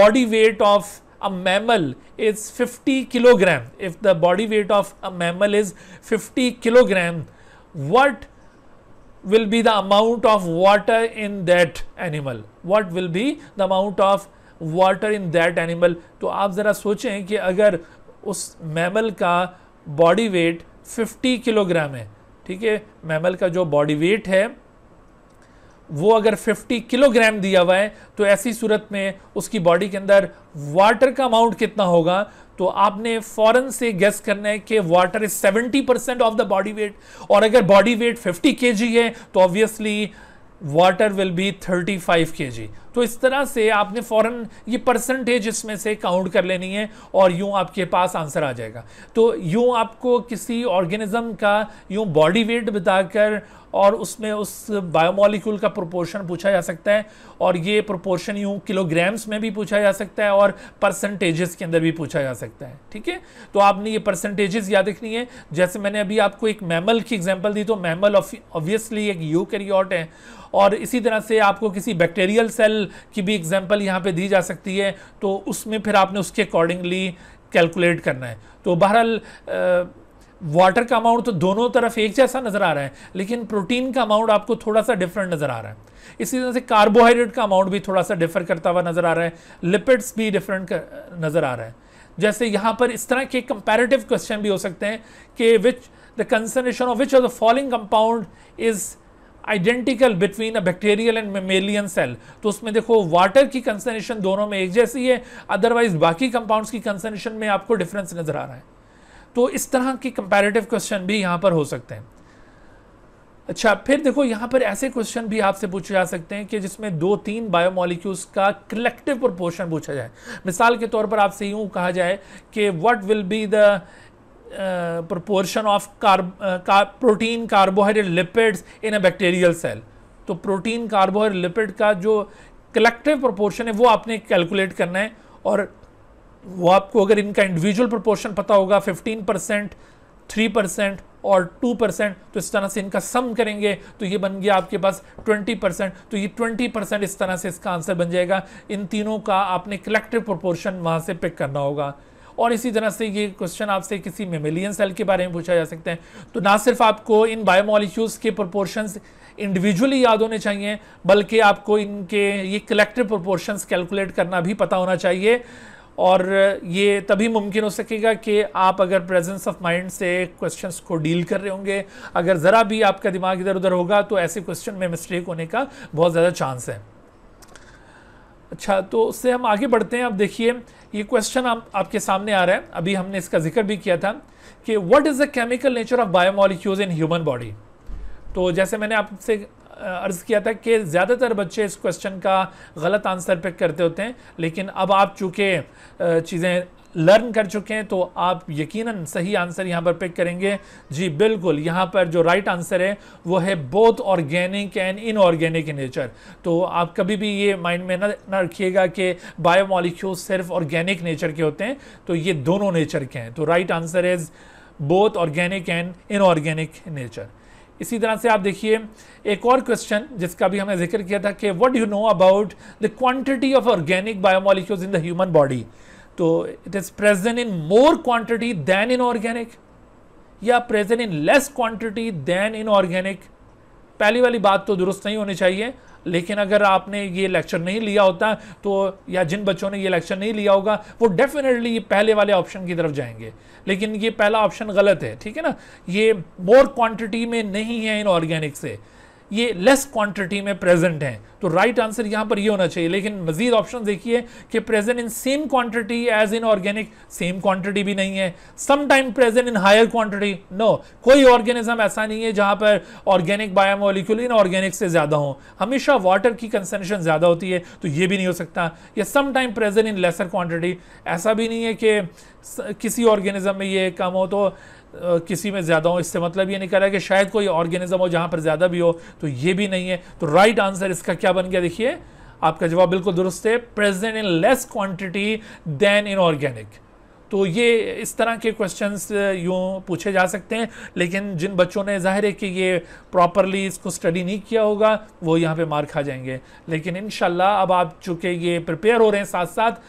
body weight of a mammal is 50 kilogram if the body weight of a mammal is 50 kilogram what will be the amount of water in that animal what will be the amount of water in that animal to aap zara sochein ki agar us mammal ka body weight 50 kilogram hai theek hai mammal ka jo body weight hai वो अगर 50 kilogram दिया हुआ है तो ऐसी सूरत में उसकी body के अंदर वाटर का अमाउंट कितना होगा तो आपने फॉरन से गेस करना है कि water is 70 percent of the body weight और अगर बॉडी वेट 50 के है तो obviously water will be 35 five K G तो इस तरह से आपने फ़ौरन ये परसेंटेज इसमें से काउंट कर लेनी है और यूँ आपके पास आंसर आ जाएगा तो यूँ आपको किसी ऑर्गेनिज़म का यूँ बॉडी वेट बताकर और उसमें उस बायोमोलिक्यूल का प्रोपोर्शन पूछा जा सकता है और ये प्रोपोर्शन यूँ किलोग्राम्स में भी पूछा जा सकता है और परसेंटेजेस के अंदर भी पूछा जा सकता है ठीक है तो आपने ये परसेंटेजेस याद रखनी है जैसे मैंने अभी आपको एक मैमल की एग्जांपल दी तो मैमल ऑब्वियसली एक यू है और इसी तरह से आपको किसी बैक्टेरियल सेल की भी एग्जाम्पल यहाँ पे दी जा सकती है तो उसमें फिर आपने उसके अकॉर्डिंगली कैलकुलेट करना है तो बहरहाल वाटर का अमाउंट तो दोनों तरफ एक जैसा नज़र आ रहा है लेकिन प्रोटीन का अमाउंट आपको थोड़ा सा डिफरेंट नज़र आ रहा है इसी तरह से कार्बोहाइड्रेट का अमाउंट भी थोड़ा सा डिफर करता हुआ नज़र आ रहा है लिपिड्स भी डिफरेंट नज़र आ रहा है जैसे यहाँ पर इस तरह के कंपेरेटिव क्वेश्चन भी हो सकते हैं कि which the concentration of which of the following compound is identical between a bacterial and mammalian cell तो उसमें देखो वाटर की कंसनट्रेशन दोनों में एक जैसी है अदरवाइज बाकी कंपाउंड्स की कंसनट्रेशन में आपको डिफरेंस नजर आ रहा है तो इस तरह के कंपेरेटिव क्वेश्चन भी यहाँ पर हो सकते हैं अच्छा फिर देखो यहाँ पर ऐसे क्वेश्चन भी आपसे पूछे जा सकते हैं कि जिसमें दो तीन बायोमोलिक्यूल्स का कलेक्टिव प्रपोर्शन पूछा जाए मिसाल के तौर पर आपसे यूँ कहा जाए कि what will be the proportion of carb carb, uh, protein, carbohydrate, lipids in a bacterial तो प्रोटीन कार्बोहाइड्रेट लिपिड का जो कलेक्टिव प्रोपोर्शन है वो आपने कैलकुलेट करना है और वो आपको अगर इनका इंडिविजुअल प्रोपोर्शन पता होगा 15 परसेंट थ्री परसेंट और टू परसेंट तो इस तरह से इनका सम करेंगे तो ये बन गया आपके पास ट्वेंटी परसेंट तो ये ट्वेंटी परसेंट इस तरह से इसका आंसर बन जाएगा इन तीनों का आपने कलेक्टिव प्रोपोर्शन वहाँ से पिक करना होगा और इसी तरह से ये क्वेश्चन आपसे किसी मेमिलियन सेल के बारे में पूछा जा सकता है तो ना सिर्फ आपको इन बायोमोलिक्यूल्स के प्रपोर्शन इंडिविजुअली याद होने चाहिए बल्कि आपको इनके ये कलेक्टिव प्रोपोर्शंस कैलकुलेट करना भी पता होना चाहिए और ये तभी मुमकिन हो सकेगा कि आप अगर प्रेजेंस ऑफ माइंड से क्वेश्चंस को डील कर रहे होंगे अगर ज़रा भी आपका दिमाग इधर उधर होगा तो ऐसे क्वेश्चन में मिस्टेक होने का बहुत ज़्यादा चांस है अच्छा तो उससे हम आगे बढ़ते हैं आप देखिए ये क्वेश्चन आप, आपके सामने आ रहा है अभी हमने इसका जिक्र भी किया था कि what is the chemical nature of biomolecules in human body तो जैसे मैंने आपसे अर्ज़ किया था कि ज़्यादातर बच्चे इस क्वेश्चन का गलत आंसर पिक करते होते हैं लेकिन अब आप चूँकि चीज़ें लर्न कर चुके हैं तो आप यकीनन सही आंसर यहां पर पिक करेंगे जी बिल्कुल यहां पर जो राइट आंसर है वो है both organic and inorganic nature तो आप कभी भी ये माइंड में ना ना रखिएगा कि बायोमोलिक्यूल सिर्फ ऑर्गेनिक नेचर के होते हैं तो ये दोनों नेचर के हैं तो right answer is both organic and inorganic nature इसी तरह से आप देखिए एक और क्वेश्चन जिसका भी हमने जिक्र किया था कि what you know about the quantity of organic biomolecules in the human body तो it is present in more quantity than in organic या present in less quantity than in organic पहली वाली बात तो दुरुस्त नहीं होनी चाहिए लेकिन अगर आपने ये लेक्चर नहीं लिया होता तो या जिन बच्चों ने ये लेक्चर नहीं लिया होगा वो डेफिनेटली ये पहले वाले ऑप्शन की तरफ जाएंगे लेकिन ये पहला ऑप्शन गलत है ठीक है ना ये मोर क्वांटिटी में नहीं है इन ऑर्गेनिक से ये लेस क्वांटिटी में प्रेजेंट हैं तो राइट right आंसर यहां पर ये होना चाहिए लेकिन मजीद ऑप्शन देखिए कि present in same quantity as in organic same quantity भी नहीं है time present in higher quantity no कोई ऑर्गेनिज्म ऐसा नहीं है जहां पर ऑर्गेनिक बायोमोलिक्यूल इन ऑर्गेनिक से ज्यादा हो हमेशा वाटर की कंसेंट्रेशन ज्यादा होती है तो ये भी नहीं हो सकता या time present in lesser quantity ऐसा भी नहीं है कि किसी ऑर्गेनिज्म में ये कम हो तो किसी में ज़्यादा हो इससे मतलब ये है कि शायद कोई ऑर्गेनिज्म हो जहाँ पर ज़्यादा भी हो तो ये भी नहीं है तो राइट आंसर इसका क्या बन गया देखिए आपका जवाब बिल्कुल दुरुस्त है present in less quantity than in organic तो ये इस तरह के क्वेश्चंस यूँ पूछे जा सकते हैं लेकिन जिन बच्चों ने जाहिर है कि ये प्रॉपरली इसको स्टडी नहीं किया होगा वो यहाँ पे मार खा जाएंगे लेकिन इन अब आप चूँकि ये प्रिपेयर हो रहे हैं साथ साथ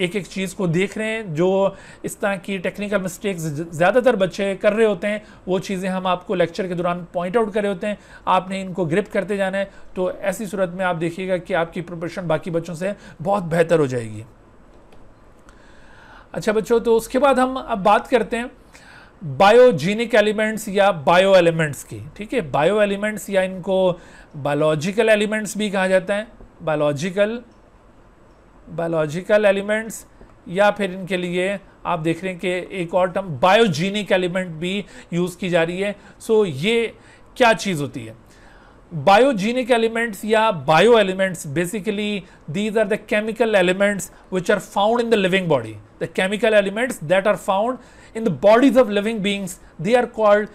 एक एक चीज़ को देख रहे हैं जो इस तरह की टेक्निकल मिस्टेक्स ज़्यादातर बच्चे कर रहे होते हैं वो चीज़ें हम आपको लेक्चर के दौरान पॉइंट आउट कर रहे होते हैं आपने इनको ग्रिप करते जाना है तो ऐसी सूरत में आप देखिएगा कि आपकी प्रिपरेशन बाकी बच्चों से बहुत बेहतर हो जाएगी अच्छा बच्चों तो उसके बाद हम अब बात करते हैं बायोजीनिक एलिमेंट्स या बायो एलिमेंट्स की ठीक है बायो एलिमेंट्स या इनको बायोलॉजिकल एलिमेंट्स भी कहा जाता है बायोलॉजिकल बायोलॉजिकल एलिमेंट्स या फिर इनके लिए आप देख रहे हैं कि एक और टर्म बायोजीनिक एलिमेंट भी यूज़ की जा रही है सो ये क्या चीज़ होती है बायोजीनिक एलिमेंट्स या bio elements basically these are the chemical elements which are found in the living body the chemical elements that are found in the bodies of living beings they are called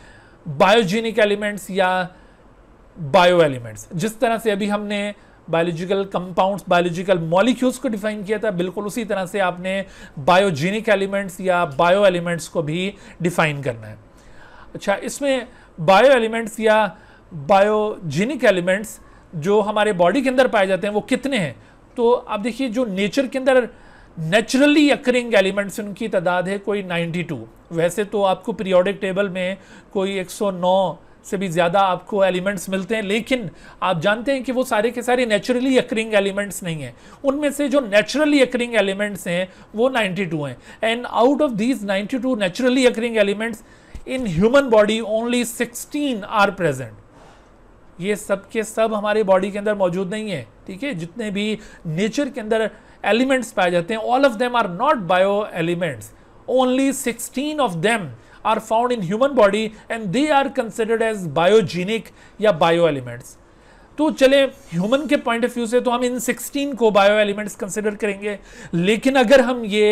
biogenic elements या bio elements जिस तरह से अभी हमने biological compounds biological molecules को define किया था बिल्कुल उसी तरह से आपने बायोजेनिक एलिमेंट्स या बायो एलिमेंट्स को भी डिफाइन करना है अच्छा इसमें बायो एलिमेंट्स या बायोजेनिक एलिमेंट्स जो हमारे बॉडी के अंदर पाए जाते हैं वो कितने हैं तो आप देखिए जो नेचर के अंदर नेचुरली अकरिंग एलिमेंट्स उनकी तादाद है कोई 92 वैसे तो आपको पीरियोडिक टेबल में कोई 109 से भी ज़्यादा आपको एलिमेंट्स मिलते हैं लेकिन आप जानते हैं कि वो सारे के सारे नेचुरली अक्रिंग एलिमेंट्स नहीं हैं उनमें से जो नेचुरली अक्रिंग एलिमेंट्स हैं वो 92 हैं and out of these 92 naturally occurring elements in human body only 16 are present ये सब के सब हमारे बॉडी के अंदर मौजूद नहीं है ठीक है जितने भी नेचर के अंदर एलिमेंट्स पाए जाते हैं all of them are not bio elements only sixteen of them are found in human body and they are considered as biogenic या बायो एलिमेंट्स तो चले ह्यूमन के पॉइंट ऑफ व्यू से तो हम इन 16 को बायो एलिमेंट्स कंसिडर करेंगे लेकिन अगर हम ये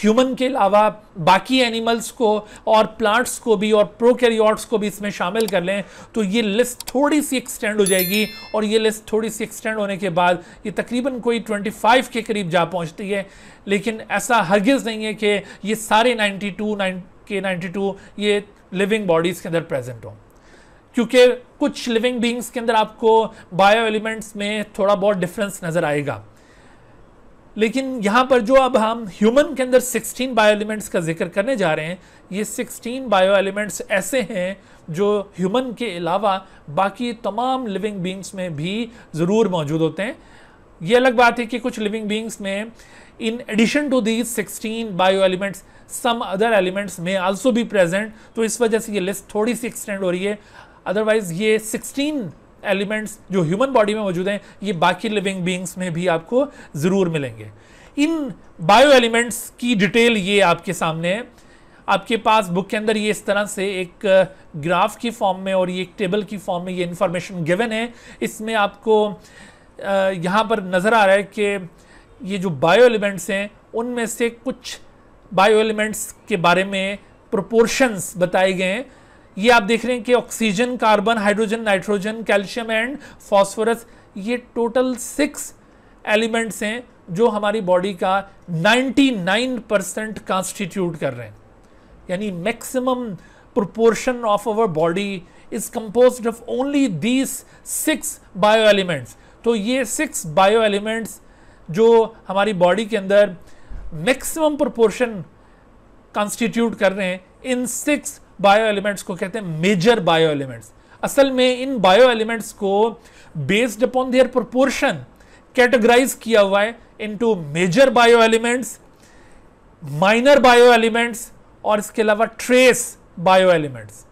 ह्यूमन के अलावा बाकी एनिमल्स को और प्लांट्स को भी और प्रोकैरियोट्स को भी इसमें शामिल कर लें तो ये लिस्ट थोड़ी सी एक्सटेंड हो जाएगी और ये लिस्ट थोड़ी सी एक्सटेंड होने के बाद ये तकरीबन कोई 25 के करीब जा पहुंचती है लेकिन ऐसा हरगिज़ नहीं है कि ये सारे 92 नाइन के 92 ये लिविंग बॉडीज़ के अंदर प्रेजेंट हों क्योंकि कुछ लिविंग बींग्स के अंदर आपको बायो एलिमेंट्स में थोड़ा बहुत डिफरेंस नज़र आएगा लेकिन यहाँ पर जो अब हम ह्यूमन के अंदर 16 बायो एलिमेंट्स का जिक्र करने जा रहे हैं ये 16 बायो एलिमेंट्स ऐसे हैं जो ह्यूमन के अलावा बाकी तमाम लिविंग बींग्स में भी ज़रूर मौजूद होते हैं ये अलग बात है कि कुछ लिविंग बींग्स में in addition to these 16 bio elements some other elements में आल्सो भी प्रेजेंट तो इस वजह से ये लिस्ट थोड़ी सी एक्सटेंड हो रही है अदरवाइज ये 16 एलिमेंट्स जो ह्यूमन बॉडी में मौजूद हैं ये बाकी लिविंग बींग्स में भी आपको ज़रूर मिलेंगे इन बायो एलिमेंट्स की डिटेल ये आपके सामने है आपके पास बुक के अंदर ये इस तरह से एक ग्राफ की फॉर्म में और ये एक टेबल की फॉर्म में ये इन्फॉर्मेशन गिवन है इसमें आपको यहाँ पर नज़र आ रहा है कि ये जो बायो एलिमेंट्स हैं उनमें से कुछ बायो एलिमेंट्स के बारे में प्रोपोर्शंस बताए गए हैं ये आप देख रहे हैं कि oxygen carbon hydrogen nitrogen calcium and phosphorus ये टोटल सिक्स एलिमेंट्स हैं जो हमारी बॉडी का 99 परसेंट कॉन्स्टिट्यूट कर रहे हैं यानी maximum proportion of our body is compose of only these six bio elements तो ये सिक्स बायो एलिमेंट्स जो हमारी बॉडी के अंदर मैक्सिमम प्रोपोर्शन कॉन्स्टिट्यूट कर रहे हैं इन सिक्स बायो एलिमेंट्स को कहते हैं मेजर बायो एलिमेंट्स असल में इन बायो एलिमेंट्स को based upon their proportion categorize किया हुआ है into major bio elements minor bio elements और इसके अलावा ट्रेस बायो एलिमेंट्स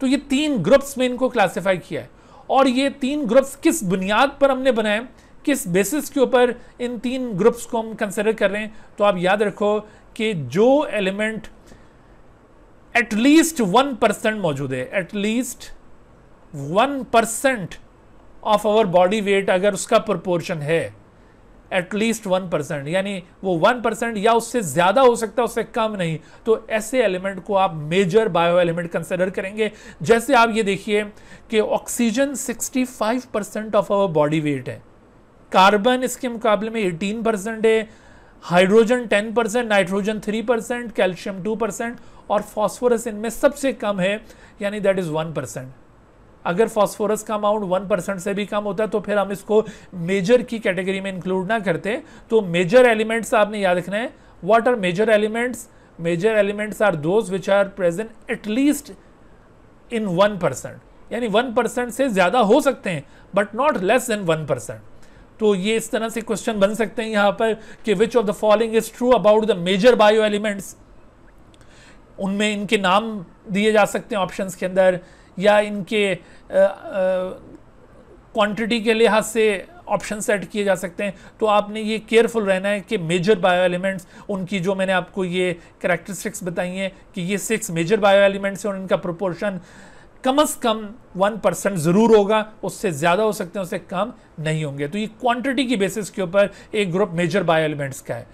तो ये तीन ग्रुप्स में इनको क्लासिफाई किया है और ये तीन ग्रुप्स किस बुनियाद पर हमने बनाए किस बेसिस के ऊपर इन तीन ग्रुप्स को हम कंसिडर कर रहे हैं तो आप याद रखो कि जो एलिमेंट एटलीस्ट वन परसेंट मौजूद है at least one percent of our body weight अगर उसका प्रोपोर्शन है एटलीस्ट वन परसेंट यानी वो वन परसेंट या उससे ज़्यादा हो सकता है उससे कम नहीं तो ऐसे एलिमेंट को आप मेजर बायो एलिमेंट कंसिडर करेंगे जैसे आप ये देखिए कि oxygen 65 percent of our body weight है कार्बन इसके मुकाबले में 18 परसेंट है hydrogen 10 percent nitrogen 3 percent calcium 2 percent और फॉस्फोरस इनमें सबसे कम है यानी दैट इज़ वन परसेंट अगर फॉस्फोरस का अमाउंट वन परसेंट से भी कम होता है तो फिर हम इसको मेजर की कैटेगरी में इंक्लूड ना करते तो मेजर एलिमेंट्स आपने याद रखना है what are major elements major elements are those which are present at least in one percent यानी वन परसेंट से ज़्यादा हो सकते हैं but not less than one percent तो ये इस तरह से क्वेश्चन बन सकते हैं यहाँ पर कि which of the following is true about the major bio elements उनमें इनके नाम दिए जा सकते हैं ऑप्शंस के अंदर या इनके क्वांटिटी के लिहाज से ऑप्शन सेट किए जा सकते हैं तो आपने ये केयरफुल रहना है कि मेजर बायो एलिमेंट्स उनकी जो मैंने आपको ये करेक्टरिस्टिक्स बताई हैं कि ये सिक्स मेजर बायो एलिमेंट्स हैं और इनका प्रोपोर्शन कम अज़ कम वन परसेंट ज़रूर होगा उससे ज़्यादा हो सकते हैं उससे कम नहीं होंगे तो ये क्वांटिटी की बेसिस के ऊपर एक ग्रुप मेजर बायो एलिमेंट्स का है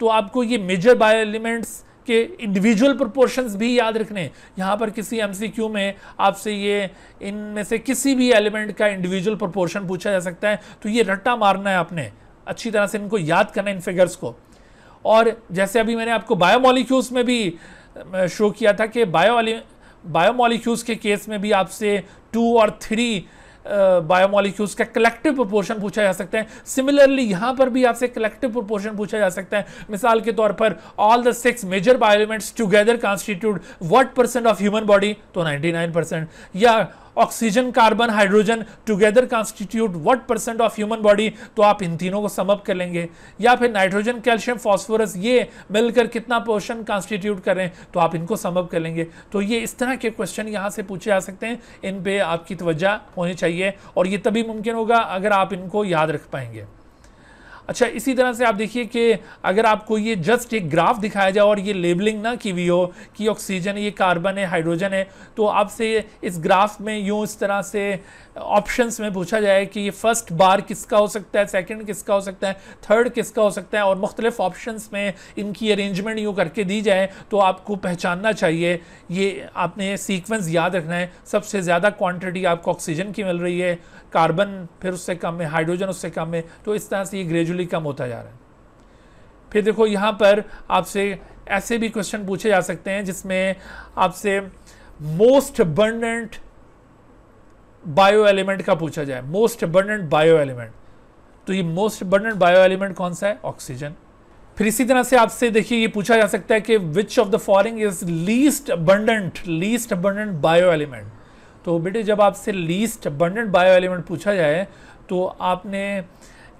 तो आपको ये मेजर बायो एलिमेंट्स के इंडिविजुअल प्रोपोर्शंस भी याद रखने यहाँ पर किसी एमसीक्यू में आपसे ये इनमें से किसी भी एलिमेंट का इंडिविजुअल प्रोपोर्शन पूछा जा सकता है तो ये रट्टा मारना है आपने अच्छी तरह से इनको याद करना है इन फिगर्स को और जैसे अभी मैंने आपको बायोमोलिक्यूल्स में भी शो किया था कि बायो बायोमोलिक्यूल्स के केस में भी आपसे टू और थ्री बायोमोलिक्यूल्स का कलेक्टिव प्रोपोर्शन पूछा जा सकता है सिमिलरली यहां पर भी आपसे कलेक्टिव प्रोपोर्शन पूछा जा सकता है मिसाल के तौर पर all the six major bioelements together constitute what percent of human body तो 99 परसेंट या oxygen carbon hydrogen together constitute what percent of human body तो आप इन तीनों को समअप कर लेंगे या फिर नाइट्रोजन कैल्शियम फॉस्फोरस ये मिलकर कितना पोर्शन कॉन्स्टिट्यूट करें तो आप इनको समअप कर लेंगे तो ये इस तरह के क्वेश्चन यहाँ से पूछे जा सकते हैं इन पर आपकी तवज्जा होनी चाहिए और ये तभी मुमकिन होगा अगर आप इनको याद रख पाएंगे अच्छा इसी तरह से आप देखिए कि अगर आपको ये जस्ट एक ग्राफ दिखाया जाए और ये लेबलिंग ना की हुई हो कि ऑक्सीजन ये कार्बन है हाइड्रोजन है तो आपसे इस ग्राफ में यूँ इस तरह से ऑप्शंस में पूछा जाए कि ये फर्स्ट बार किसका हो सकता है सेकंड किसका हो सकता है थर्ड किसका हो सकता है और मुख्तलिफ ऑप्शन में इनकी अरेंजमेंट यूँ करके दी जाए तो आपको पहचानना चाहिए ये आपने सीक्वेंस याद रखना है सबसे ज़्यादा क्वान्टिटी आपको ऑक्सीजन की मिल रही है कार्बन फिर उससे कम है हाइड्रोजन उससे कम है तो इस तरह से ये ग्रेजुअली कम होता जा रहा है फिर देखो यहाँ पर आपसे ऐसे भी क्वेश्चन पूछे जा सकते हैं जिसमें आपसे मोस्ट बर्नेंट बायो एलिमेंट का पूछा जाए मोस्ट बर्नेंट बायो एलिमेंट तो ये मोस्ट बर्नेंट बायो एलिमेंट कौन सा है ऑक्सीजन फिर इसी तरह से आपसे देखिए ये पूछा जा सकता है कि which of the following is least abundant least abundant bio element तो बेटे जब आपसे लीस्ट अबंडेंट बायो एलिमेंट पूछा जाए तो आपने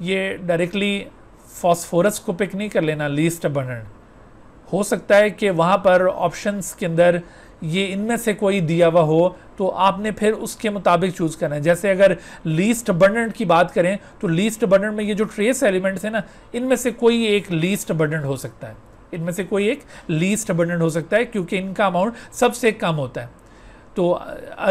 ये डायरेक्टली फॉस्फोरस को पिक नहीं कर लेना लीस्ट अबंडेंट हो सकता है कि वहाँ पर ऑप्शंस के अंदर ये इनमें से कोई दिया हुआ हो तो आपने फिर उसके मुताबिक चूज़ करना है जैसे अगर लीस्ट बर्डेंट की बात करें तो लीस्ट बर्डेंट में ये जो ट्रेस एलिमेंट्स हैं ना इनमें से कोई एक लीस्ट बर्डेंट हो सकता है इनमें से कोई एक लीस्ट बर्डेंट हो सकता है क्योंकि इनका अमाउंट सबसे कम होता है तो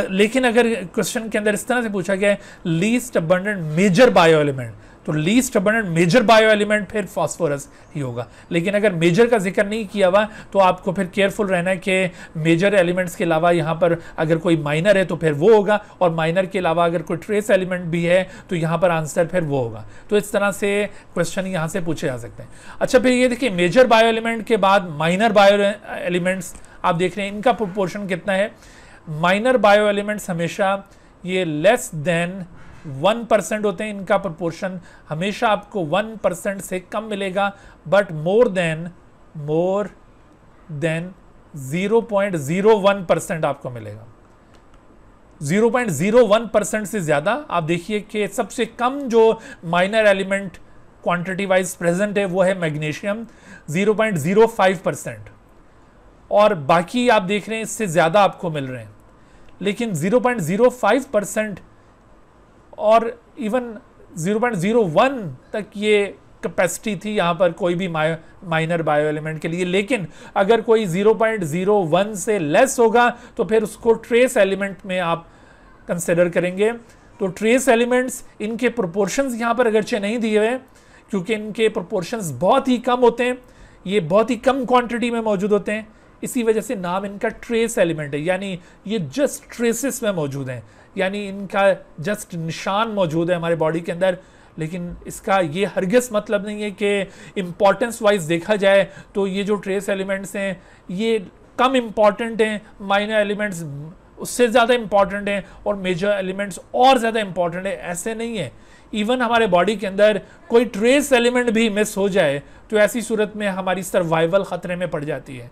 लेकिन अगर क्वेश्चन के अंदर इस तरह से पूछा गया है least abundant major bio element तो least abundant major bio element फिर फॉस्फोरस ही होगा लेकिन अगर मेजर का जिक्र नहीं किया हुआ तो आपको फिर केयरफुल रहना है कि मेजर एलिमेंट्स के अलावा यहाँ पर अगर कोई माइनर है तो फिर वो होगा और माइनर के अलावा अगर कोई ट्रेस एलिमेंट भी है तो यहाँ पर आंसर फिर वो होगा तो इस तरह से क्वेश्चन यहाँ से पूछे जा सकते हैं अच्छा फिर ये देखिए मेजर बायो एलिमेंट के बाद माइनर बायो एलिमेंट्स आप देख रहे हैं इनका प्रोपोर्शन कितना है माइनर बायो एलिमेंट्स हमेशा ये लेस देन वन परसेंट होते हैं इनका प्रपोर्शन हमेशा आपको वन परसेंट से कम मिलेगा but more than more than zero point zero one percent आपको मिलेगा zero point zero one percent से ज़्यादा आप देखिए कि सबसे कम जो minor element quantity wise present है वो है magnesium zero point zero five percent और बाकी आप देख रहे हैं इससे ज़्यादा आपको मिल रहे हैं लेकिन 0.05 परसेंट और इवन 0.01 तक ये कैपेसिटी थी यहाँ पर कोई भी माइनर बायो एलिमेंट के लिए लेकिन अगर कोई 0.01 से लेस होगा तो फिर उसको ट्रेस एलिमेंट में आप कंसिडर करेंगे तो ट्रेस एलिमेंट्स इनके प्रोपोर्शंस यहाँ पर अगरचे नहीं दिए हुए क्योंकि इनके प्रोपोर्शंस बहुत ही कम होते हैं ये बहुत ही कम क्वांटिटी में मौजूद होते हैं इसी वजह से नाम इनका ट्रेस एलिमेंट है यानी ये जस्ट ट्रेसिस में मौजूद हैं यानी इनका जस्ट निशान मौजूद है हमारे बॉडी के अंदर लेकिन इसका ये हरगस मतलब नहीं है कि इम्पॉर्टेंस वाइज देखा जाए तो ये जो ट्रेस एलिमेंट्स हैं ये कम इम्पॉर्टेंट हैं माइनर एलिमेंट्स उससे ज़्यादा इम्पॉर्टेंट हैं और मेजर एलिमेंट्स और ज़्यादा इम्पॉर्टेंट हैं ऐसे नहीं है इवन हमारे बॉडी के अंदर कोई ट्रेस एलिमेंट भी मिस हो जाए तो ऐसी सूरत में हमारी सर्वाइवल ख़तरे में पड़ जाती है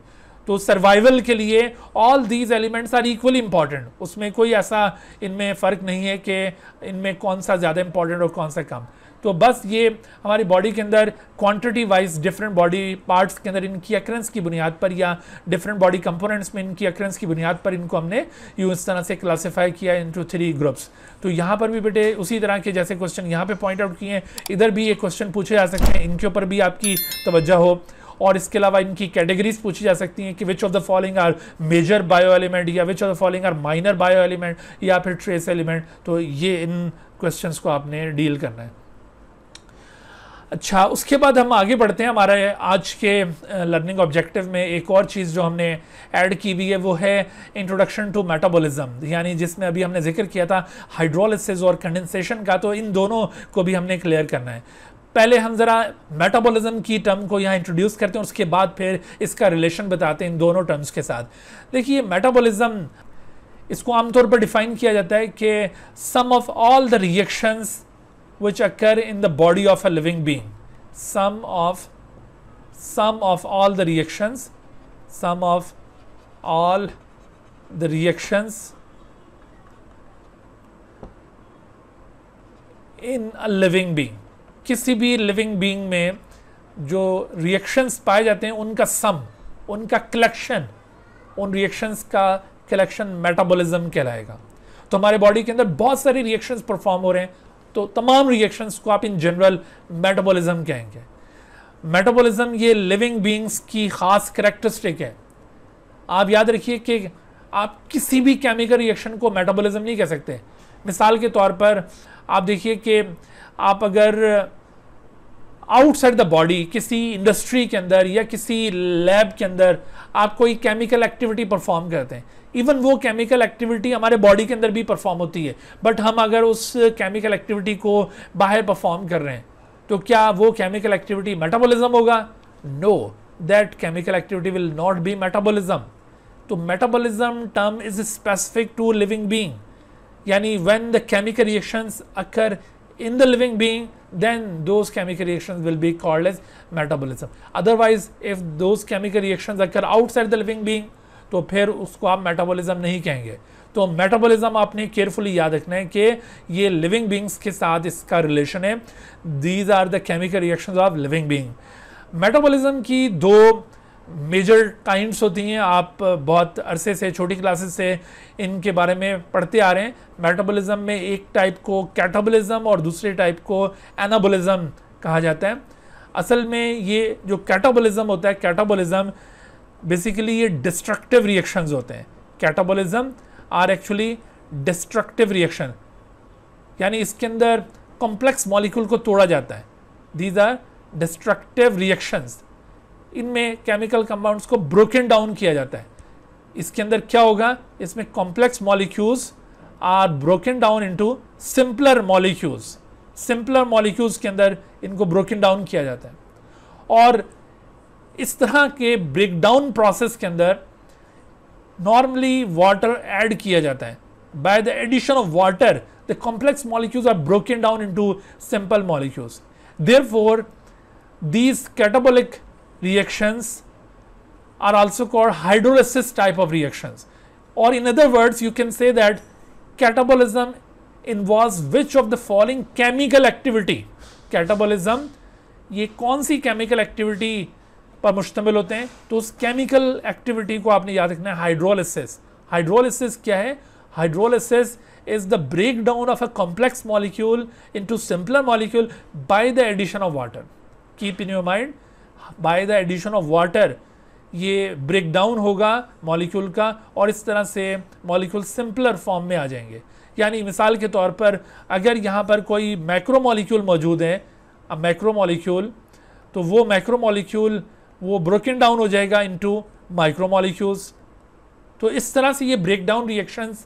तो सर्वाइवल के लिए all these elements are equally important उसमें कोई ऐसा इनमें फ़र्क नहीं है कि इनमें कौन सा ज़्यादा इंपॉर्टेंट और कौन सा कम तो बस ये हमारी बॉडी के अंदर quantity wise different body parts के अंदर इनकी अक्रेंस की बुनियाद पर या डिफरेंट बॉडी कंपोनेंट्स में इनकी अक्रेंस की बुनियाद पर इनको हमने यू इस तरह से क्लासीफाई किया इनटू थ्री ग्रुप्स तो यहाँ पर भी बेटे उसी तरह के जैसे क्वेश्चन यहाँ पे पॉइंट आउट किए हैं इधर भी ये क्वेश्चन पूछे जा सकते हैं इनके ऊपर भी आपकी तोज्जा हो और इसके अलावा इनकी कैटेगरीज पूछी जा सकती हैं कि which of the following are major bio element या which of the following are minor bio element या फिर ट्रेस एलिमेंट तो ये इन क्वेश्चन को आपने डील करना है अच्छा उसके बाद हम आगे बढ़ते हैं हमारे आज के लर्निंग ऑब्जेक्टिव में एक और चीज़ जो हमने ऐड की हुई है वो है इंट्रोडक्शन टू मेटाबॉलिज्म यानी जिसमें अभी हमने जिक्र किया था हाइड्रोलिसिस और कंडेंसेशन का तो इन दोनों को भी हमने क्लियर करना है पहले हम ज़रा मेटाबॉलिज्म की टर्म को यहाँ इंट्रोड्यूस करते हैं उसके बाद फिर इसका रिलेशन बताते हैं इन दोनों टर्म्स के साथ देखिए मेटाबॉलिज्म इसको आमतौर पर डिफाइन किया जाता है कि sum of all the reactions which occur in the body of a living being sum of sum of all the reactions sum of all the reactions in a living being किसी भी living being में जो reactions पाए जाते हैं उनका सम उनका collection उन रिएक्शंस का कलेक्शन मेटाबॉलिज्म कहलाएगा तो हमारे बॉडी के अंदर बहुत सारे रिएक्शंस परफॉर्म हो रहे हैं तो तमाम रिएक्शंस को आप इन जनरल मेटाबॉलिज्म कहेंगे मेटाबॉलिज्म ये लिविंग बींग्स की ख़ास करेक्टरिस्टिक है आप याद रखिए कि आप किसी भी केमिकल रिएक्शन को मेटाबॉलिज्म नहीं कह सकते मिसाल के तौर पर आप देखिए कि आप अगर आउटसाइड द बॉडी किसी इंडस्ट्री के अंदर या किसी लैब के अंदर आप कोई केमिकल एक्टिविटी परफॉर्म करते हैं इवन वो केमिकल एक्टिविटी हमारे बॉडी के अंदर भी परफॉर्म होती है बट हम अगर उस केमिकल एक्टिविटी को बाहर परफॉर्म कर रहे हैं तो क्या वो केमिकल एक्टिविटी मेटाबॉलिज्म होगा no that chemical activity will not be metabolism तो metabolism term is specific to living being यानी when the chemical reactions occur in the living being then those chemical reactions will be called as metabolism otherwise if those chemical reactions occur outside the living being to phir usko aap metabolism nahi kahenge तो metabolism आपने carefully याद रखना है कि ये living beings के साथ इसका रिलेशन है these are the chemical reactions of living being metabolism की दो मेजर टाइम्स होती हैं आप बहुत अरसे से छोटी क्लासेस से इनके बारे में पढ़ते आ रहे हैं मेटाबॉलिज्म में एक टाइप को कैटाबॉलिज्म और दूसरे टाइप को एनाबॉलिज्म कहा जाता है असल में ये जो कैटाबॉलिज्म होता है कैटाबॉलिज्म बेसिकली ये डिस्ट्रक्टिव रिएक्शंस होते हैं catabolism are actually destructive reaction यानी इसके अंदर कॉम्प्लेक्स मॉलिक्यूल को तोड़ा जाता है दीज आर डिस्ट्रक्टिव रिएक्शंस इनमें केमिकल कंपाउंड्स को ब्रोकन डाउन किया जाता है इसके अंदर क्या होगा इसमें complex molecules are broken down into simpler molecules simpler molecules के अंदर इनको ब्रोकन डाउन किया जाता है और इस तरह के ब्रेकडाउन प्रोसेस के अंदर नॉर्मली वाटर ऐड किया जाता है by the addition of water the complex are broken down into simple molecules therefore these catabolic reactions are also called hydrolysis type of reactions or in other words you can say that catabolism involves which of the following chemical activity catabolism ye kaun si chemical activity par mushtamil hote hain to us chemical activity ko aapne yaad rakhna hai hydrolysis hydrolysis kya hai hydrolysis is the breakdown of a complex molecule into simpler molecule by the addition of water. Keep in your mind by the addition of water ये break down होगा molecule का और इस तरह से molecule simpler form में आ जाएंगे यानी मिसाल के तौर पर अगर यहाँ पर कोई मैक्रो मॉलिक्यूल मौजूद है अब मैक्रो मॉलिक्यूल तो वो मैक्रो मॉलिक्यूल वो ब्रोकन डाउन हो जाएगा इनटू माइक्रो मॉलिक्यूल्स तो इस तरह से ये ब्रेक डाउन रिएक्शंस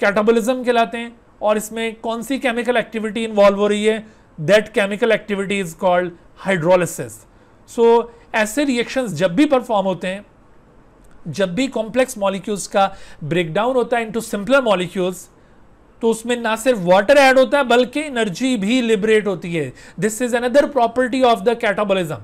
कैटाबोलिज्म कहलाते हैं और इसमें कौन सी केमिकल एक्टिविटी इन्वॉल्व हो रही है that chemical activity is called hydrolysis so so, ऐसे रिएक्शंस जब भी परफॉर्म होते हैं जब भी कॉम्प्लेक्स मॉलिक्यूल्स का ब्रेकडाउन होता है इनटू सिंपलर मॉलिक्यूल्स तो उसमें ना सिर्फ वाटर ऐड होता है बल्कि एनर्जी भी लिबरेट होती है this is another property of the catabolism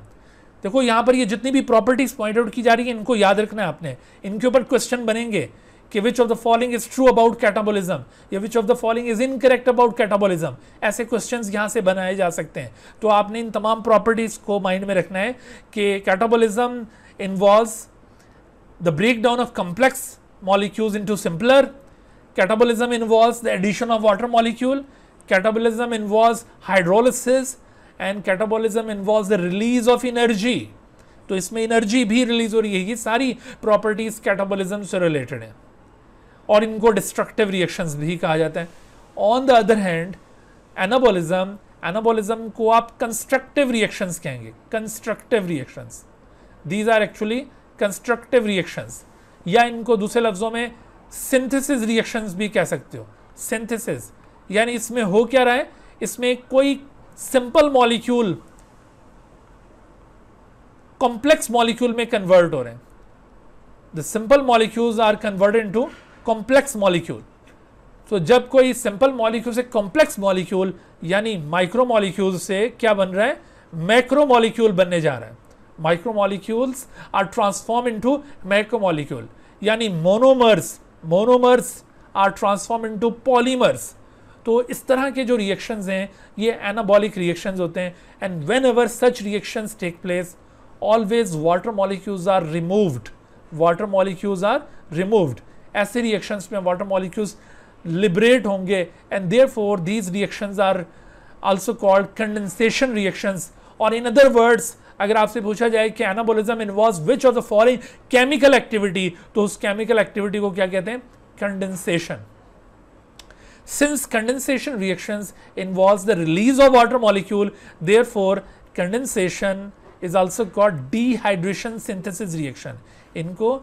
देखो यहां पर ये जितनी भी प्रॉपर्टीज पॉइंट आउट की जा रही है इनको याद रखना है आपने इनके ऊपर क्वेश्चन बनेंगे कि which of the following is true about catabolism या which of the following is incorrect about catabolism ऐसे क्वेश्चंस यहाँ से बनाए जा सकते हैं तो आपने इन तमाम प्रॉपर्टीज को माइंड में रखना है कि catabolism involve the break down of complex molecules into simpler catabolism involve the addition of water molecule catabolism involve hydrolysis and catabolism involve the release of energy तो इसमें एनर्जी भी रिलीज हो रही है ये सारी प्रॉपर्टीज कैटाबॉलिज्म से related है और इनको डिस्ट्रक्टिव रिएक्शंस भी कहा जाता है on the other hand anabolism anabolism को आप कंस्ट्रक्टिव रिएक्शंस कहेंगे constructive reactions these are actually constructive reactions या इनको दूसरे लफ्ज़ों में सिंथेसिस रिएक्शंस भी कह सकते हो सिंथेसिस यानी इसमें हो क्या रहा है इसमें कोई सिंपल मॉलिक्यूल कॉम्प्लेक्स मॉलिक्यूल में कन्वर्ट हो रहे हैं the simple molecules are converted to complex molecule तो जब कोई सिंपल मॉलिक्यूल से कॉम्प्लेक्स मॉलिक्यूल यानी माइक्रो मॉलिक्यूल से क्या बन रहा है मैक्रो मॉलिक्यूल बनने जा रहा है micro molecules are transform into macro molecule यानी monomers monomers are transform into polymers तो इस तरह के जो रिएक्शंस हैं ये एनाबॉलिक रिएक्शंस होते हैं and whenever such reactions take place always water molecules are removed water molecules are removed ऐसे रिएक्शंस में वाटर मॉलिक्यूल्स लिबरेट होंगे and therefore these reactions are also called condensation reactions और in other words अगर आपसे पूछा जाए कि anabolism involve which of the following chemical activity तो उस केमिकल एक्टिविटी को क्या कहते हैं condensation since condensation reaction involve the release of water molecule therefore condensation is also called dehydration synthesis reaction इनको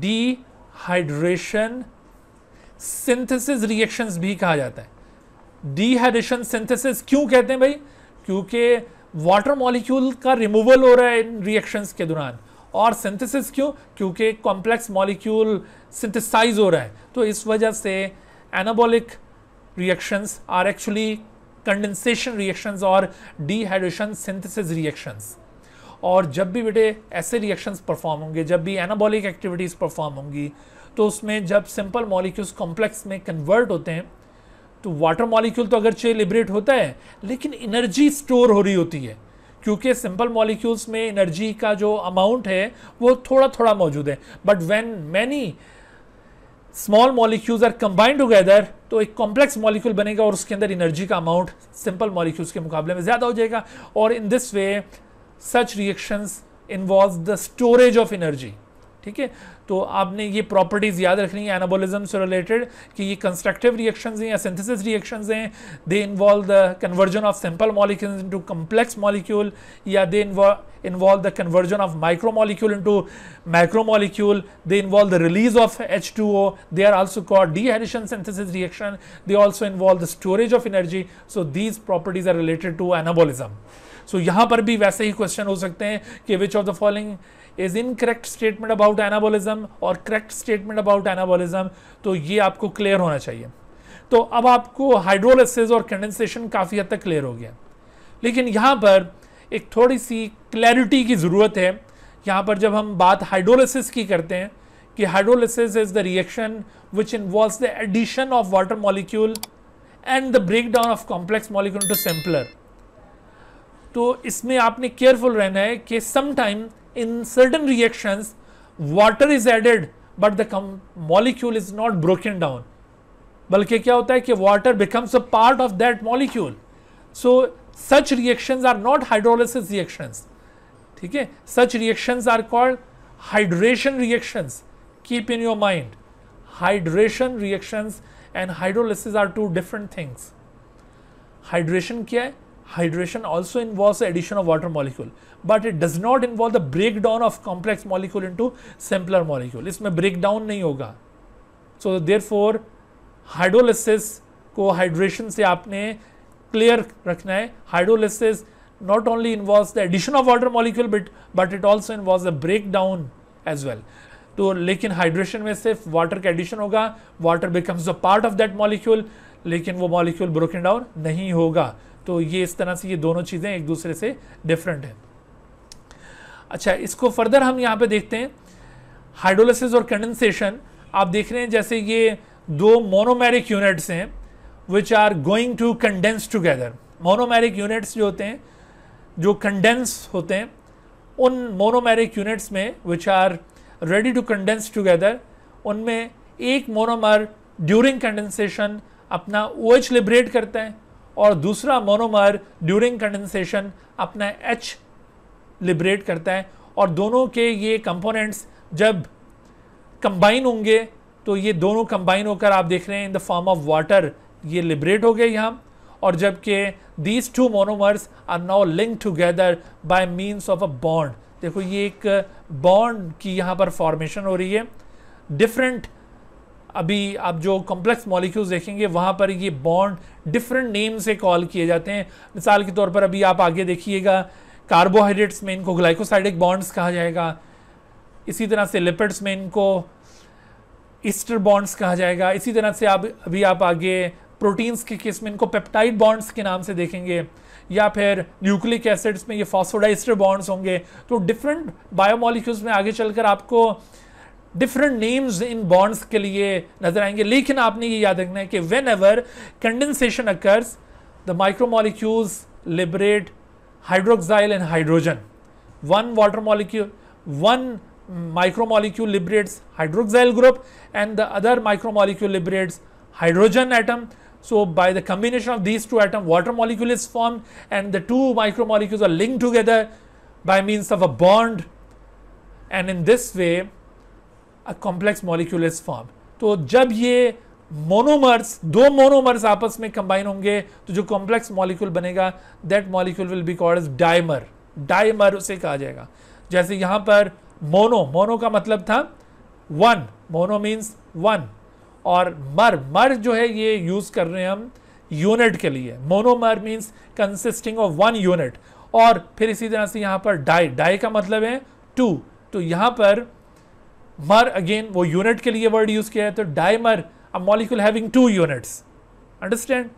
डी हाइड्रेशन सिंथेसिस रिएक्शंस भी कहा जाता है डिहाइड्रेशन सिंथेसिस क्यों कहते हैं भाई क्योंकि वाटर मॉलिक्यूल का रिमूवल हो रहा है इन रिएक्शंस के दौरान और सिंथेसिस क्यों क्योंकि कॉम्प्लेक्स मॉलिक्यूल सिंथेसाइज हो रहा है तो इस वजह से anabolic reactions are actually condensation reactions और डिहाइड्रेशन सिंथेसिस रिएक्शंस और जब भी बेटे ऐसे रिएक्शंस परफॉर्म होंगे जब भी एनाबॉलिक एक्टिविटीज़ परफॉर्म होंगी तो उसमें जब सिंपल मॉलिक्यूल्स कॉम्प्लेक्स में कन्वर्ट होते हैं तो वाटर मॉलिक्यूल तो अगर चे लिबरेट होता है लेकिन एनर्जी स्टोर हो रही होती है क्योंकि सिंपल मॉलिक्यूल्स में एनर्जी का जो अमाउंट है वो थोड़ा थोड़ा मौजूद है but when many small molecules are combined together तो एक कॉम्प्लेक्स मॉलिक्यूल बनेगा और उसके अंदर एनर्जी का अमाउंट सिंपल मॉलिक्यूल्स के मुकाबले में ज़्यादा हो जाएगा और in this way such reactions involve the storage of energy ठीक है तो आपने ये प्रॉपर्टीज़ याद रखनी है एनाबोलिज्म से रिलेटेड कि ये कंस्ट्रक्टिव रिएक्शंस हैं या सिंथेसिस रिएक्शंस हैं they involve the conversion of simple molecules into complex molecule या they involve the conversion of micro molecule into micro molecule they involve the release of H two O they are also called dehydration synthesis reaction they also involve the storage of energy so these properties are related to anabolism so यहां पर भी वैसे ही question हो सकते हैं कि which of the following is incorrect statement about anabolism और correct statement about anabolism तो ये आपको क्लियर होना चाहिए तो अब आपको हाइड्रोलिसिस और कंडेंसेशन काफ़ी हद तक क्लियर हो गया लेकिन यहां पर एक थोड़ी सी क्लैरिटी की ज़रूरत है यहां पर जब हम बात हाइड्रोलिसिस की करते हैं कि hydrolysis is the reaction which involves the addition of water molecule and the break down of complex molecule to simpler तो इसमें आपने केयरफुल रहना है कि sometime in certain reactions water is added but the molecule is not broken down बल्कि क्या होता है कि water becomes a part of that molecule so such reactions are not hydrolysis reactions ठीक है such reactions are called hydration reactions keep in your mind hydration reactions and hydrolysis are two different things hydration क्या है hydration also involves the addition of water molecule but it does not involve the breakdown of complex molecule into simpler molecule isme breakdown nahi hoga so therefore hydrolysis ko hydration se aapne clear rakhna hai hydrolysis not only involves the addition of water molecule but but it also involves the breakdown as well to lekin hydration mein sirf water ka addition hoga water becomes a part of that molecule lekin wo molecule broken down nahi hoga तो ये इस तरह से ये दोनों चीज़ें एक दूसरे से डिफरेंट हैं अच्छा इसको फर्दर हम यहाँ पे देखते हैं हाइड्रोलिसिस और कंडेंसेशन आप देख रहे हैं जैसे ये दो मोनोमेरिक यूनिट्स हैं which are going to condense together monomeric units जो होते हैं जो कंडेंस होते हैं उन मोनोमेरिक यूनिट्स में which are ready to condense together उनमें एक मोनोमर ड्यूरिंग कंडेंसेशन अपना ओ OH लिबरेट करता है और दूसरा मोनोमर ड्यूरिंग कंडेंसेशन अपना एच लिबरेट करता है और दोनों के ये कंपोनेंट्स जब कंबाइन होंगे तो ये दोनों कंबाइन होकर आप देख रहे हैं in the form of water ये लिबरेट हो गए यहाँ और जबकि these two monomers are now link together by means of a bond देखो ये एक बॉन्ड की यहाँ पर फॉर्मेशन हो रही है डिफरेंट अभी आप जो कॉम्प्लेक्स मॉलिक्यूल्स देखेंगे वहाँ पर ये बॉन्ड डिफरेंट नेम से कॉल किए जाते हैं मिसाल के तौर पर अभी आप आगे देखिएगा कार्बोहाइड्रेट्स में इनको ग्लाइकोसाइडिक बॉन्ड्स कहा जाएगा इसी तरह से लिपिड्स में इनको ईस्टर बॉन्ड्स कहा जाएगा इसी तरह से आप अभी आप आगे प्रोटीन्स के केस में इनको पेप्टाइड बॉन्ड्स के नाम से देखेंगे या फिर न्यूक्लिक एसिड्स में ये फॉस्फोडाइस्टर बॉन्ड्स होंगे तो डिफरेंट बायोमोलिक्यूल्स में आगे चलकर आपको डिफरेंट नेम्स इन बॉन्ड्स के लिए नजर आएंगे लेकिन आपने ये याद रखना है कि whenever condensation occurs the micromolecules liberate hydroxyl and hydrogen one water molecule one micromolecule liberates hydroxyl group and the other micromolecule liberates hydrogen atom so by the combination of these two atom water molecule is form and the two micromolecules are link together by means of a bond and in this way complex molecule is form तो जब ये monomers दो monomers आपस में combine होंगे तो जो complex molecule बनेगा that molecule will be called dimer dimer dimer उसे कहा जाएगा जैसे यहां पर मोनो मोनो का मतलब था वन मोनो मीन्स वन और मर मर जो है ये यूज़ कर रहे हैं हम यूनिट के लिए monomer means consisting of one unit और फिर इसी तरह से यहां पर डाई डाई का मतलब है टू तो यहां पर मर अगेन वो यूनिट के लिए वर्ड यूज़ किया है तो dimer a molecule having two units understand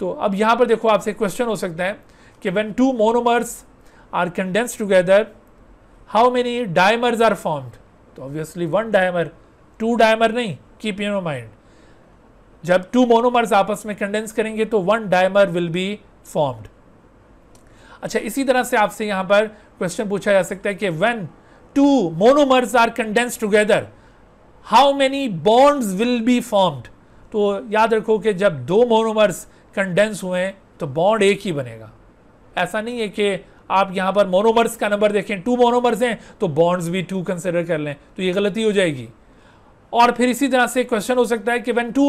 तो अब यहां पर देखो आपसे क्वेश्चन हो सकता है कि when two monomers are condense together how many dimers are formed तो obviously one dimer two dimer नहीं कीप इन माइंड जब टू मोनोमर्स आपस में कंडेंस करेंगे तो one dimer will be formed अच्छा इसी तरह से आपसे यहां पर क्वेश्चन पूछा जा सकता है कि when two monomers are condensed together, how many bonds will be formed? तो याद रखो कि जब दो मोनोमर्स कंडेंस हुए हैं तो बॉन्ड एक ही बनेगा ऐसा नहीं है कि आप यहाँ पर मोनोमर्स का नंबर देखें टू मोनोमर्स हैं तो बॉन्ड्स भी टू कंसिडर कर लें तो ये गलती हो जाएगी और फिर इसी तरह से क्वेश्चन हो सकता है कि when two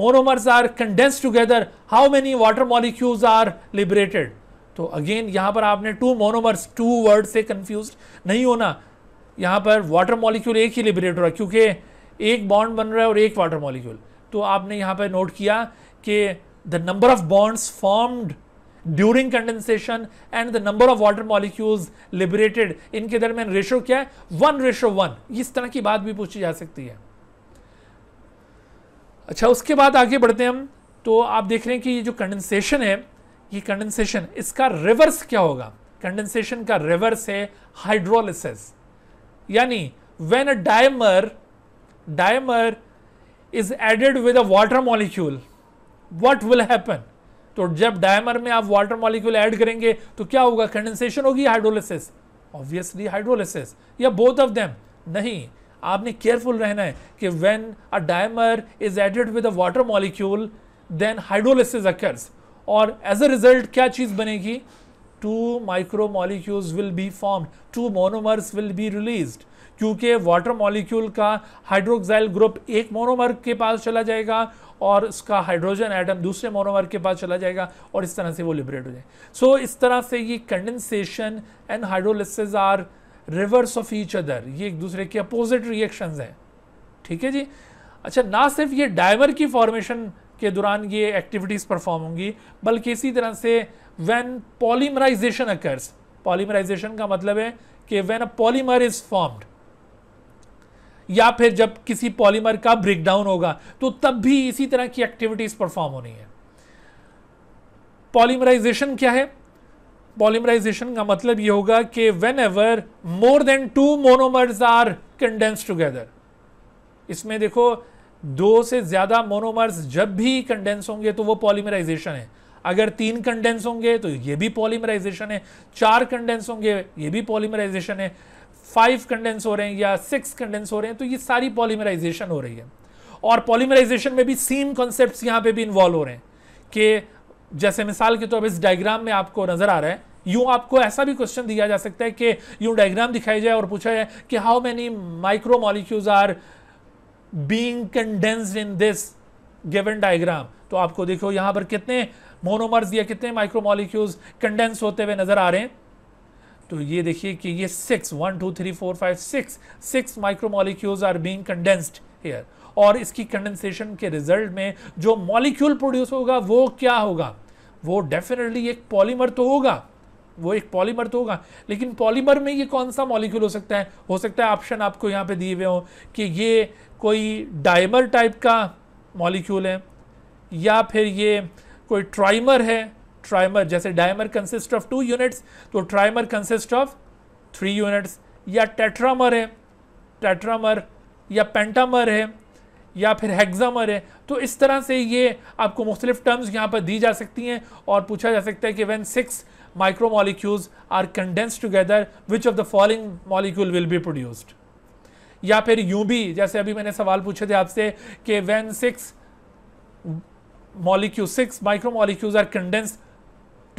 monomers are condensed together, how many water molecules are liberated? तो अगेन यहां पर आपने टू मोनोमर्स टू वर्ड से कंफ्यूज नहीं होना यहां पर वाटर मॉलिक्यूल एक ही लिबरेट रहा है क्योंकि एक बॉन्ड बन रहा है और एक वाटर मॉलिक्यूल तो आपने यहां पर नोट किया कि the number of bonds formed during condensation and the number of water molecules liberated इनके दरमियान रेशो क्या है वन रेशो वन इस तरह की बात भी पूछी जा सकती है अच्छा उसके बाद आगे बढ़ते हैं हम तो आप देख रहे हैं कि ये जो कंडेंसेशन है ये कंडेंसेशन इसका रिवर्स क्या होगा कंडेंसेशन का रिवर्स है हाइड्रोलिसिस यानी when a dimer dimer is added with a water molecule what will happen तो जब डायमर में आप वाटर मॉलिक्यूल ऐड करेंगे तो क्या होगा कंडेंसेशन होगी हाइड्रोलिसिस ऑब्वियसली हाइड्रोलिसिस या बोथ ऑफ देम नहीं आपने केयरफुल रहना है कि when a dimer is added with a water molecule then hydrolysis occurs और एज अ रिजल्ट क्या चीज़ बनेगी two micro molecules will be form two monomers will be released क्योंकि वाटर मॉलिक्यूल का हाइड्रोक्साइल ग्रुप एक मोनोमर के पास चला जाएगा और उसका हाइड्रोजन एटम दूसरे मोनोमर के पास चला जाएगा और इस तरह से वो लिबरेट हो जाए सो so, इस तरह से ये condensation and hydrolysis are reverse of each other ये एक दूसरे के अपोजिट रिएक्शंस हैं ठीक है जी अच्छा ना सिर्फ ये डायमर की फॉर्मेशन के दौरान ये एक्टिविटीज़ परफॉर्म होंगी बल्कि इसी तरह से वैन पॉलीमराइजेशन अकर्स पॉलीमराइजेशन का मतलब है कि when a polymer is formed या फिर जब किसी पॉलीमर का ब्रेकडाउन होगा तो तब भी इसी तरह की एक्टिविटीज़ परफॉर्म होनी है पॉलीमराइजेशन क्या है पॉलीमराइजेशन का मतलब ये होगा कि whenever more than two monomers are condense together इसमें देखो दो से ज़्यादा मोनोमर्स जब भी कंडेंस होंगे तो वो पॉलीमराइजेशन है अगर तीन कंडेंस होंगे तो ये भी पॉलीमराइजेशन है चार कंडेंस होंगे ये भी पॉलीमराइजेशन है फाइव कंडेंस हो रहे हैं या सिक्स कंडेंस हो रहे हैं तो ये सारी पॉलीमराइजेशन हो रही है और पॉलीमराइजेशन में भी सेम कॉन्सेप्ट यहां पर भी इन्वॉल्व हो रहे हैं कि जैसे मिसाल के तौर तो पर इस डायग्राम में आपको नज़र आ रहा है यूं आपको ऐसा भी क्वेश्चन दिया जा सकता है कि यूं डायग्राम दिखाई जाए और पूछा जाए कि how many micro molecules are being condensed in this given diagram तो आपको देखो यहां पर कितने मोनोमर्स या कितने माइक्रोमोलिक्यूल्स कंडेंस होते हुए नजर आ रहे हैं तो ये देखिए कि ये six one two three four five six six micromolecules are being condensed here और इसकी कंडेंसेशन के रिजल्ट में जो मॉलिक्यूल प्रोड्यूस होगा वो क्या होगा वो डेफिनेटली एक पॉलीमर तो होगा वो एक पॉलीमर तो होगा लेकिन पॉलीमर में ये कौन सा मॉलिक्यूल हो सकता है हो सकता है ऑप्शन आपको यहाँ पे दिए हुए हो कि ये कोई डाइमर टाइप का मॉलिक्यूल है या फिर ये कोई ट्राइमर है ट्राइमर जैसे dimer consist of two units तो trimer consist of three units या टेट्रामर है टेट्रामर या पेंटामर है या फिर हेक्सामर है तो इस तरह से ये आपको मुख्तलिफ टर्म्स यहाँ पर दी जा सकती हैं और पूछा जा सकता है कि when six micromolecules are condense together which of the following molecule will be produced या फिर यूं भी जैसे अभी मैंने सवाल पूछे थे आपसे कि when six six micro micromolecules are condense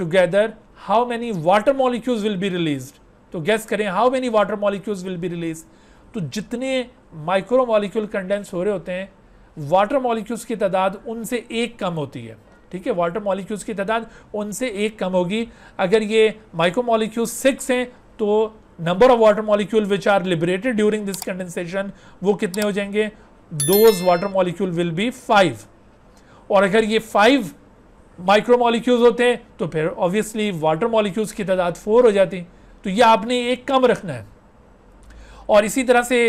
together, how many water molecules will be release तो गैस करें how many water molecules will be release तो जितने माइक्रो मॉलिक्यूल कंडेंस हो रहे होते हैं वाटर मॉलिक्यूल्स की तादाद उनसे एक कम होती है ठीक है वाटर मॉलिक्यूल्स की तादाद उनसे एक कम होगी अगर ये माइक्रो मॉलिक्यूल सिक्स हैं तो number of water molecule which are liberated during this condensation वो कितने हो जाएंगे those water molecule will be five और अगर ये फाइव माइक्रो मॉलिक्यूल्स होते हैं तो फिर ऑब्वियसली वाटर मॉलिक्यूल्स की तादाद फोर हो जाती तो ये आपने एक कम रखना है और इसी तरह से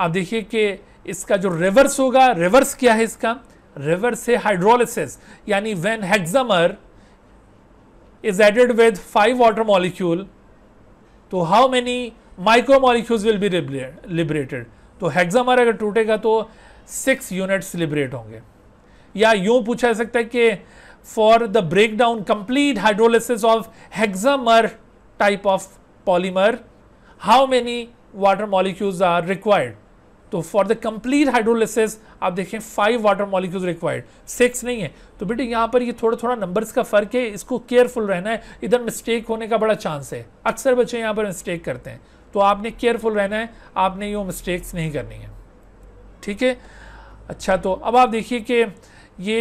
आप देखिए कि इसका जो रिवर्स होगा रिवर्स क्या है इसका रिवर्स है हाइड्रोलिसिस यानी when hexamer is added with five water molecule तो how many micromolecules will be liberated तो हेक्सामर अगर टूटेगा तो सिक्स यूनिट्स लिबरेट होंगे या यूं पूछा जा सकता है कि for the break down complete hydrolysis of hexamer type of polymer how many water molecules are required तो फॉर द कंप्लीट हाइड्रोलिसिस आप देखें five water molecule required six नहीं है तो बेटे यहाँ पर ये थोड़ा थोड़ा नंबर्स का फ़र्क है इसको केयरफुल रहना है इधर मिस्टेक होने का बड़ा चांस है अक्सर बच्चे यहाँ पर मिस्टेक करते हैं तो आपने केयरफुल रहना है आपने ये मिस्टेक्स नहीं करनी है ठीक है अच्छा तो अब आप देखिए कि ये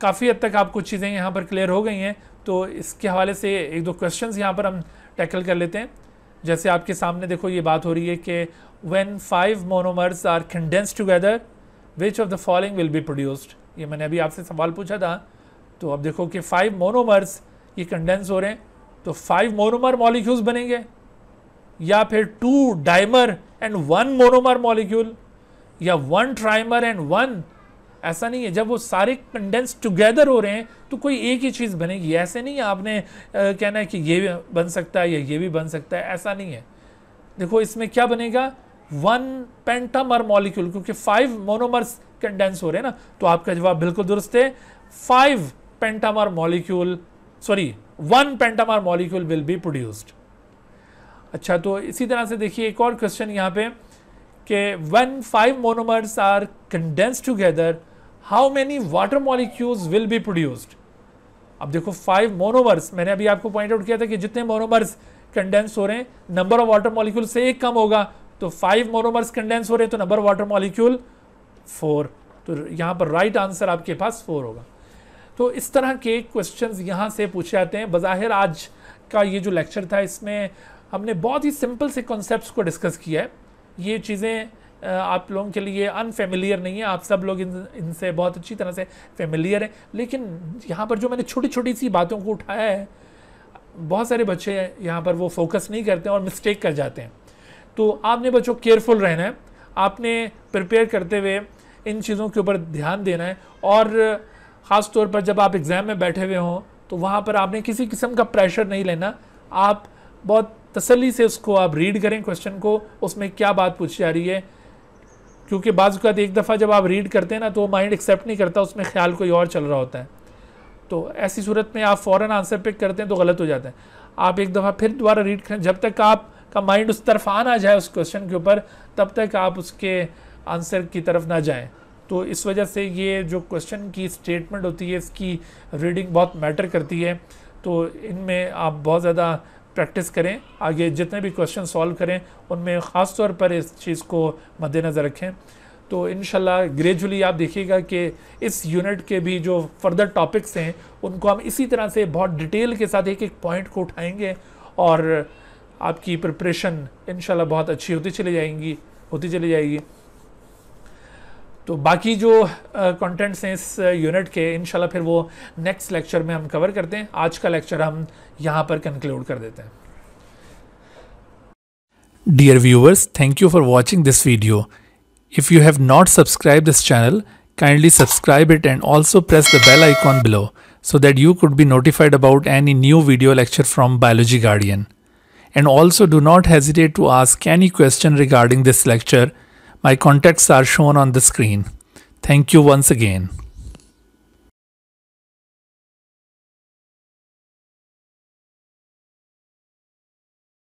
काफ़ी हद तक आपको चीज़ें यहाँ पर क्लियर हो गई हैं तो इसके हवाले से एक दो क्वेश्चंस यहाँ पर हम टैकल कर लेते हैं जैसे आपके सामने देखो ये बात हो रही है कि when five monomers are condensed together which of the following will be produced ye maine abhi aap se sawal pucha tha to ab dekho ki five monomers ye condense ho rahe hain to five monomer molecules banenge ya phir two dimer and one monomer molecule ya one trimer and one ऐसा नहीं है जब वो सारे condense together हो रहे हैं तो कोई एक ही चीज़ बनेगी ऐसे नहीं है आपने आ, कहना है कि ये बन सकता है या ये भी बन सकता है ऐसा नहीं है देखो इसमें क्या बनेगा वन पेंटामर मॉलिक्यूल क्योंकि फाइव मोनोमर्स कंडेंस हो रहे हैं ना तो आपका जवाब बिल्कुल दुरुस्त है five pentamer molecule sorry one pentamer molecule will be produced अच्छा तो इसी तरह से देखिए एक और क्वेश्चन यहाँ पे कि one five monomers are condense together how many water molecules will be produced अब देखो फाइव मोनोमर्स मैंने अभी आपको पॉइंट आउट किया था कि जितने मोनोमर्स कंडेंस हो रहे हैं नंबर ऑफ वाटर मॉलिक्यूल से एक कम होगा तो फाइव मोनोमर्स कंडेंस हो रहे हैं तो नंबर वाटर मॉलिक्यूल फोर तो यहाँ पर राइट आंसर आपके पास फोर होगा तो इस तरह के क्वेश्चंस यहाँ से पूछे जाते हैं बज़ाहिर आज का ये जो लेक्चर था इसमें हमने बहुत ही सिंपल से कॉन्सेप्ट को डिस्कस किया है ये चीज़ें आप लोगों के लिए अनफेमिलियर नहीं है आप सब लोग इन इनसे बहुत अच्छी तरह से फेमिलियर हैं लेकिन यहाँ पर जो मैंने छोटी छोटी सी बातों को उठाया है बहुत सारे बच्चे यहाँ पर वो फोकस नहीं करते और मिस्टेक कर जाते हैं तो आपने बच्चों केयरफुल रहना है आपने प्रिपेयर करते हुए इन चीज़ों के ऊपर ध्यान देना है और ख़ास तौर पर जब आप एग्ज़ाम में बैठे हुए हों तो वहाँ पर आपने किसी किस्म का प्रेशर नहीं लेना आप बहुत तसली से उसको आप रीड करें क्वेश्चन को उसमें क्या बात पूछी जा रही है क्योंकि बाज़ात एक दफ़ा जब आप रीड करते हैं ना तो माइंड एक्सेप्ट नहीं करता उसमें ख्याल कोई और चल रहा होता है तो ऐसी सूरत में आप फ़ौर आंसर पिक करते हैं तो गलत हो जाता है आप एक दफ़ा फिर दोबारा रीड करें जब तक आप का माइंड उस तरफ आ ना जाए उस क्वेश्चन के ऊपर तब तक आप उसके आंसर की तरफ ना जाएं तो इस वजह से ये जो क्वेश्चन की स्टेटमेंट होती है इसकी रीडिंग बहुत मैटर करती है तो इनमें आप बहुत ज़्यादा प्रैक्टिस करें आगे जितने भी क्वेश्चन सॉल्व करें उनमें ख़ास तौर पर इस चीज़ को मद्देनज़र रखें तो इन ग्रेजुअली आप देखिएगा कि इस यूनिट के भी जो फर्दर टॉपिक्स हैं उनको हम इसी तरह से बहुत डिटेल के साथ एक एक पॉइंट को उठाएंगे और आपकी प्रिपरेशन इनशाला बहुत अच्छी होती चली जाएंगी होती चली जाएगी तो बाकी जो कंटेंट्स हैं इस यूनिट के इनशाला फिर वो नेक्स्ट लेक्चर में हम कवर करते हैं आज का लेक्चर हम यहाँ पर कंक्लूड कर देते हैं dear viewers thank you for watching this video if you have not subscribe this channel kindly subscribe it and also press the bell icon below so that you could be notified about any new video lecture from Biology Guardian and also do not hesitate to ask any question regarding this lecture. My contacts are shown on the screen. Thank you once again.